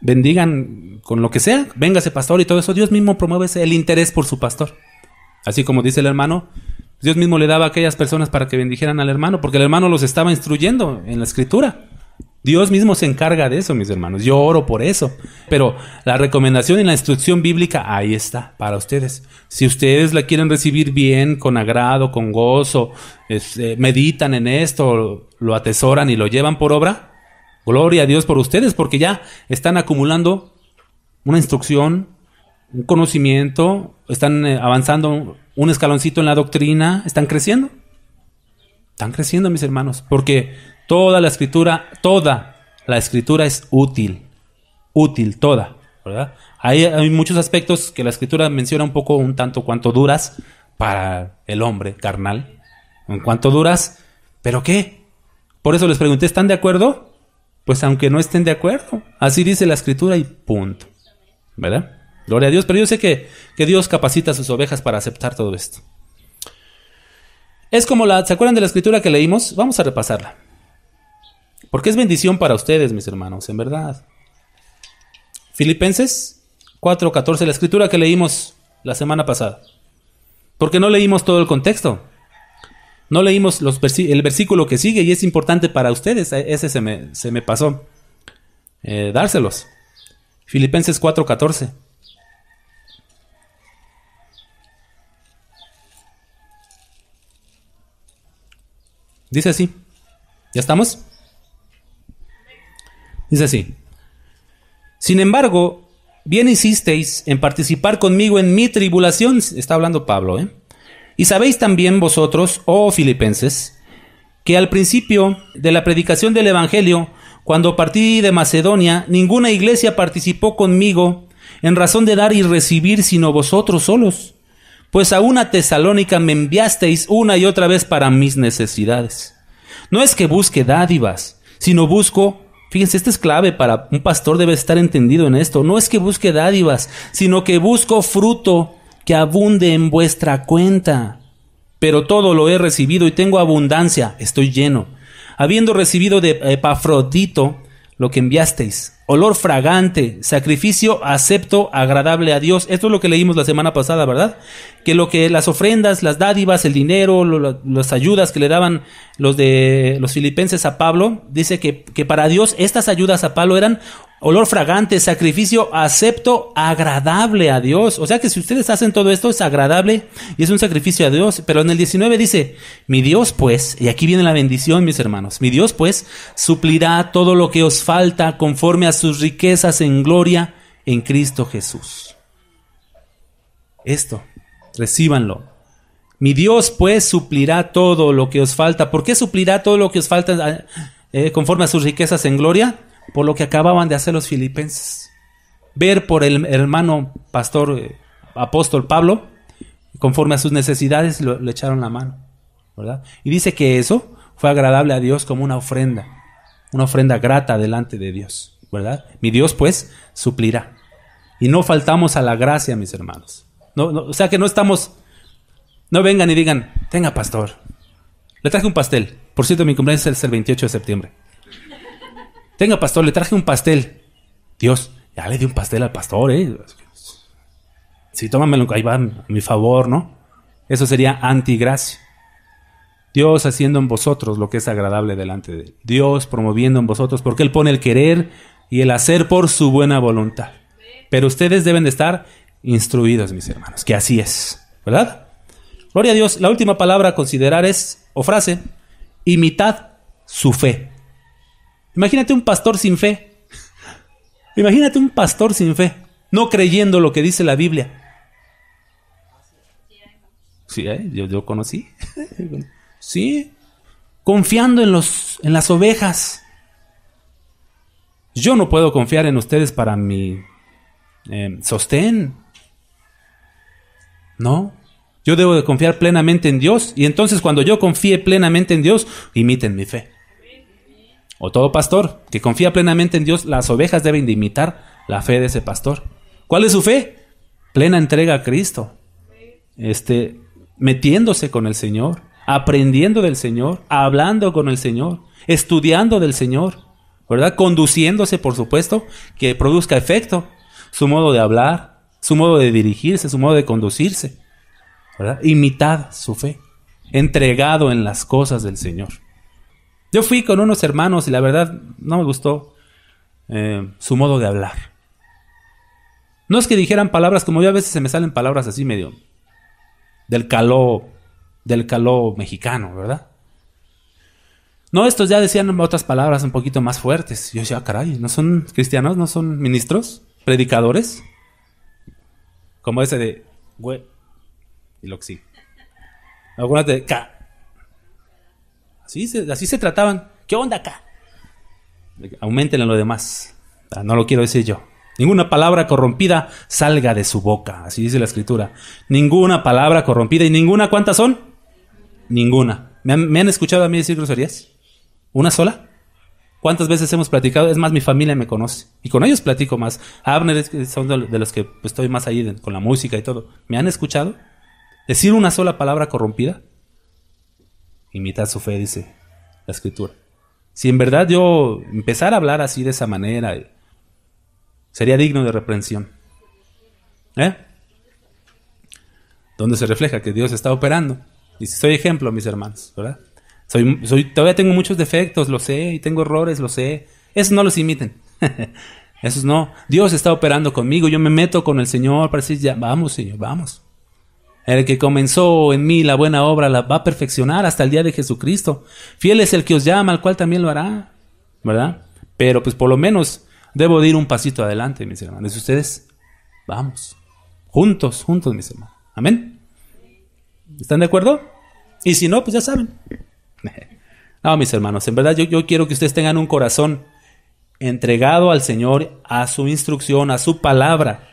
bendigan con lo que sea, véngase pastor y todo eso, Dios mismo promueve el interés por su pastor. Así como dice el hermano, Dios mismo le daba a aquellas personas para que bendijeran al hermano, porque el hermano los estaba instruyendo en la escritura. Dios mismo se encarga de eso, mis hermanos. Yo oro por eso. Pero la recomendación y la instrucción bíblica ahí está para ustedes. Si ustedes la quieren recibir bien, con agrado, con gozo, este, meditan en esto, lo atesoran y lo llevan por obra, Gloria a Dios por ustedes, porque ya están acumulando una instrucción, un conocimiento, están eh, avanzando un escaloncito en la doctrina, están creciendo. Están creciendo, mis hermanos, porque toda la escritura, toda la escritura es útil, útil, toda, ¿verdad? Hay, hay muchos aspectos que la escritura menciona un poco, un tanto cuanto duras para el hombre carnal, en cuanto duras, pero qué. Por eso les pregunté, ¿están de acuerdo? pues aunque no estén de acuerdo. Así dice la escritura y punto. ¿Verdad? Gloria a Dios. Pero yo sé que, Dios capacita a sus ovejas para aceptar todo esto. Es como la... ¿Se acuerdan de la escritura que leímos? Vamos a repasarla. Porque es bendición para ustedes, mis hermanos, en verdad. Filipenses 4:14, la escritura que leímos la semana pasada. Porque no leímos todo el contexto. No leímos el versículo que sigue y es importante para ustedes. E-, ese se me, se me pasó. Eh, dárselos. Filipenses 4:14. Dice así. ¿Ya estamos? Dice así. Sin embargo, bien hicisteis en participar conmigo en mi tribulación. Está hablando Pablo, ¿eh? Y sabéis también vosotros, oh filipenses, que al principio de la predicación del Evangelio, cuando partí de Macedonia, ninguna iglesia participó conmigo en razón de dar y recibir sino vosotros solos, pues a una tesalónica me enviasteis una y otra vez para mis necesidades. No es que busque dádivas, sino busco, fíjense, esta es clave para un pastor debe estar entendido en esto, no es que busque dádivas, sino que busco fruto que abunde en vuestra cuenta. Pero todo lo he recibido y tengo abundancia, estoy lleno. Habiendo recibido de Epafrodito lo que enviasteis, olor fragante, sacrificio acepto, agradable a Dios. Esto es lo que leímos la semana pasada, ¿verdad? Que lo que las ofrendas, las dádivas, el dinero, las ayudas que le daban los de los filipenses a Pablo, dice que, que para Dios estas ayudas a Pablo eran olor fragante, sacrificio acepto, agradable a Dios. O sea que si ustedes hacen todo esto es agradable y es un sacrificio a Dios. Pero en el 19 dice, mi Dios pues, y aquí viene la bendición mis hermanos, mi Dios pues suplirá todo lo que os falta conforme a sus riquezas en gloria en Cristo Jesús. Esto, recíbanlo. Mi Dios pues suplirá todo lo que os falta. ¿Por qué suplirá todo lo que os falta eh, conforme a sus riquezas en gloria? por lo que acababan de hacer los filipenses. Ver por el hermano pastor eh, apóstol Pablo, conforme a sus necesidades, le echaron la mano. ¿verdad? Y dice que eso fue agradable a Dios como una ofrenda, una ofrenda grata delante de Dios. ¿verdad? Mi Dios, pues, suplirá. Y no faltamos a la gracia, mis hermanos. No, no, o sea que no estamos. No vengan y digan, tenga pastor. Le traje un pastel. Por cierto, mi cumpleaños es el 28 de septiembre. Tenga, pastor, le traje un pastel. Dios, ya le di un pastel al pastor, ¿eh? Sí, tómamelo, ahí va, a mi favor, ¿no? Eso sería antigracia. Dios haciendo en vosotros lo que es agradable delante de Él. Dios promoviendo en vosotros, porque Él pone el querer y el hacer por su buena voluntad. Pero ustedes deben de estar instruidos, mis hermanos, que así es, ¿verdad? Gloria a Dios. La última palabra a considerar es, o frase, imitad su fe. Imagínate un pastor sin fe. Imagínate un pastor sin fe, no creyendo lo que dice la Biblia. Sí, ¿eh? yo, conocí. [laughs] sí, confiando en, los, en las ovejas. Yo no puedo confiar en ustedes para mi em, sostén. No, yo debo de confiar plenamente en Dios y entonces cuando yo confíe plenamente en Dios, imiten mi fe. O todo pastor que confía plenamente en Dios, las ovejas deben de imitar la fe de ese pastor. ¿Cuál es su fe? Plena entrega a Cristo. Este, metiéndose con el Señor, aprendiendo del Señor, hablando con el Señor, estudiando del Señor, ¿verdad? Conduciéndose, por supuesto, que produzca efecto. Su modo de hablar, su modo de dirigirse, su modo de conducirse, ¿verdad? Imitad su fe, entregado en las cosas del Señor. Yo fui con unos hermanos y la verdad no me gustó eh, su modo de hablar. No es que dijeran palabras, como yo a veces se me salen palabras así medio del caló, del caló mexicano, ¿verdad? No, estos ya decían otras palabras un poquito más fuertes. Yo decía, ah, caray, ¿no son cristianos? ¿No son ministros? ¿Predicadores? Como ese de, güey, y lo que sí. Algunas de, ca, Así se, trataban. ¿Qué onda acá? Aumenten lo demás. Ah, no lo quiero decir yo. Ninguna palabra corrompida salga de su boca. Así dice la escritura. Ninguna palabra corrompida. ¿Y ninguna cuántas son? Ninguna. ¿Me han, escuchado a mí decir groserías? ¿Una sola? ¿Cuántas veces hemos platicado? Es más, mi familia me conoce. Y con ellos platico más. Abner es, son de los que estoy más ahí con la música y todo. ¿Me han escuchado? ¿Decir una sola palabra corrompida? Imitad su fe, dice la escritura. Si en verdad yo empezara a hablar así de esa manera, eh, sería digno de reprensión. ¿Eh? Donde se refleja que Dios está operando. Y soy ejemplo, mis hermanos, ¿verdad? Soy, soy, todavía tengo muchos defectos, lo sé, y tengo errores, lo sé. Esos no los imiten. [laughs] Esos no. Dios está operando conmigo. Yo me meto con el Señor para decir, ya, vamos, Señor, vamos. El que comenzó en mí la buena obra la va a perfeccionar hasta el día de Jesucristo. Fiel es el que os llama, al cual también lo hará. ¿Verdad? Pero pues por lo menos debo de ir un pasito adelante, mis hermanos. ustedes, vamos. Juntos, juntos, mis hermanos. Amén. ¿Están de acuerdo? Y si no, pues ya saben. [laughs] No, mis hermanos, en verdad yo, yo quiero que ustedes tengan un corazón entregado al Señor, a su instrucción, a su palabra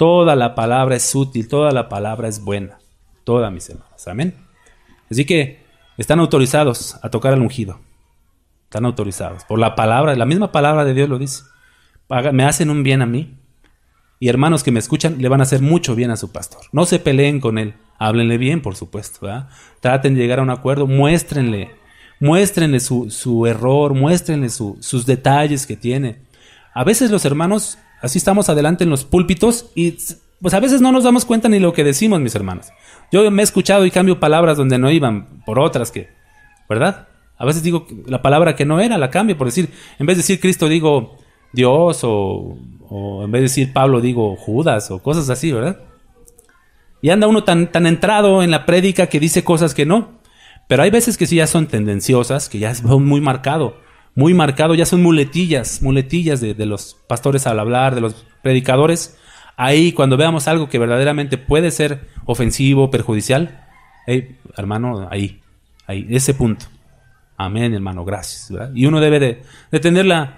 Toda la palabra es útil, toda la palabra es buena. Todas mis hermanos. Amén. Así que están autorizados a tocar al ungido. Están autorizados. Por la palabra, la misma palabra de Dios lo dice. Me hacen un bien a mí. Y hermanos que me escuchan le van a hacer mucho bien a su pastor. No se peleen con él. Háblenle bien, por supuesto. Traten de llegar a un acuerdo. Muéstrenle. Muéstrenle su, error. Muéstrenle sus detalles que tiene. A veces los hermanos Así estamos adelante en los púlpitos y pues a veces no nos damos cuenta ni lo que decimos, mis hermanos. Yo me he escuchado y cambio palabras donde no iban por otras que, ¿verdad? A veces digo la palabra que no era, la cambio por decir, en vez de decir Cristo digo Dios o, en vez de decir Pablo digo Judas o cosas así, ¿verdad? Y anda uno tan, tan entrado en la prédica que dice cosas que no. Pero hay veces que sí ya son tendenciosas, que ya son muy marcado muy marcado, ya son muletillas, muletillas de, los pastores al hablar, de los predicadores. Ahí cuando veamos algo que verdaderamente puede ser ofensivo, perjudicial, hermano, ahí, ahí, ese punto. Amén, hermano, gracias. Y uno debe de, tener la,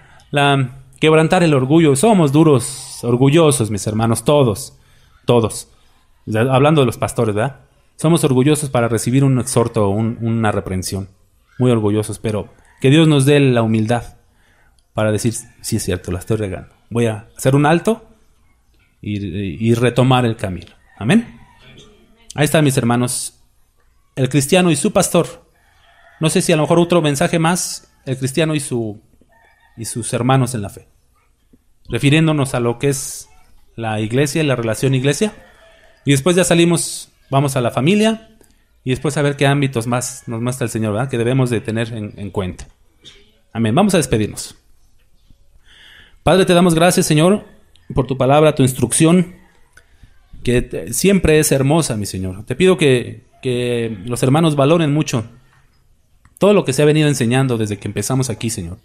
quebrantar el orgullo. Somos duros, orgullosos, mis hermanos, todos, todos. Hablando de los pastores, ¿verdad? Somos orgullosos para recibir un exhorto o una reprensión. Muy orgullosos, pero que Dios nos dé la humildad para decir, sí es cierto, la estoy regando. Voy a hacer un alto y, retomar el camino. Amén. Ahí están mis hermanos. El cristiano y su pastor. No sé si a lo mejor otro mensaje más. El cristiano y, su, y sus hermanos en la fe. Refiriéndonos a lo que es la iglesia y la relación iglesia. Y después ya salimos, vamos a la familia y después a ver qué ámbitos más nos muestra el Señor, ¿verdad? Que debemos de tener en, cuenta. Amén. Vamos a despedirnos. Padre, te damos gracias, Señor, por tu palabra, tu instrucción, que siempre es hermosa, mi Señor. Te pido que, los hermanos valoren mucho todo lo que se ha venido enseñando desde que empezamos aquí, Señor.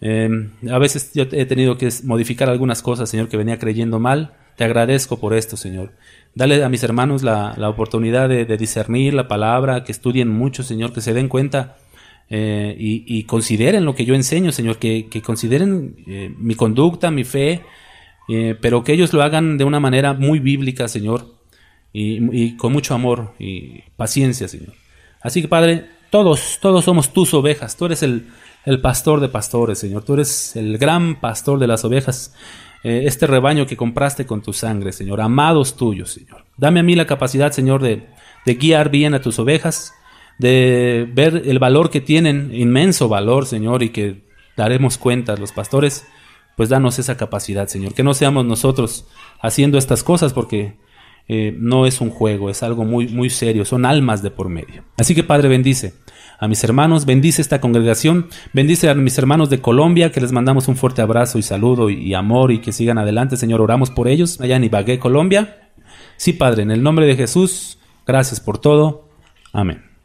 Eh, a veces yo he tenido que modificar algunas cosas, Señor, que venía creyendo mal te agradezco por esto, Señor. Dale a mis hermanos la, oportunidad de, discernir la palabra, que estudien mucho, Señor, que se den cuenta eh, y, consideren lo que yo enseño, Señor, que, consideren eh, mi conducta, mi fe, eh, pero que ellos lo hagan de una manera muy bíblica, Señor, y, con mucho amor y paciencia, Señor. Así que, Padre, todos, todos somos tus ovejas, tú eres el, el pastor de pastores, Señor. Tú eres el gran pastor de las ovejas eh, este rebaño que compraste con tu sangre, Señor, amados tuyos, Señor. Dame a mí la capacidad, Señor, de, guiar bien a tus ovejas, de ver el valor que tienen, inmenso valor, Señor, y que daremos cuenta los pastores, pues danos esa capacidad, Señor. Que no seamos nosotros haciendo estas cosas porque eh, no es un juego, es algo muy, muy serio, son almas de por medio. Así que Padre bendice a mis hermanos, bendice esta congregación, bendice a mis hermanos de Colombia, que les mandamos un fuerte abrazo y saludo y amor y que sigan adelante, Señor, oramos por ellos, allá en Ibagué, Colombia. Sí, Padre, en el nombre de Jesús, gracias por todo. Amén.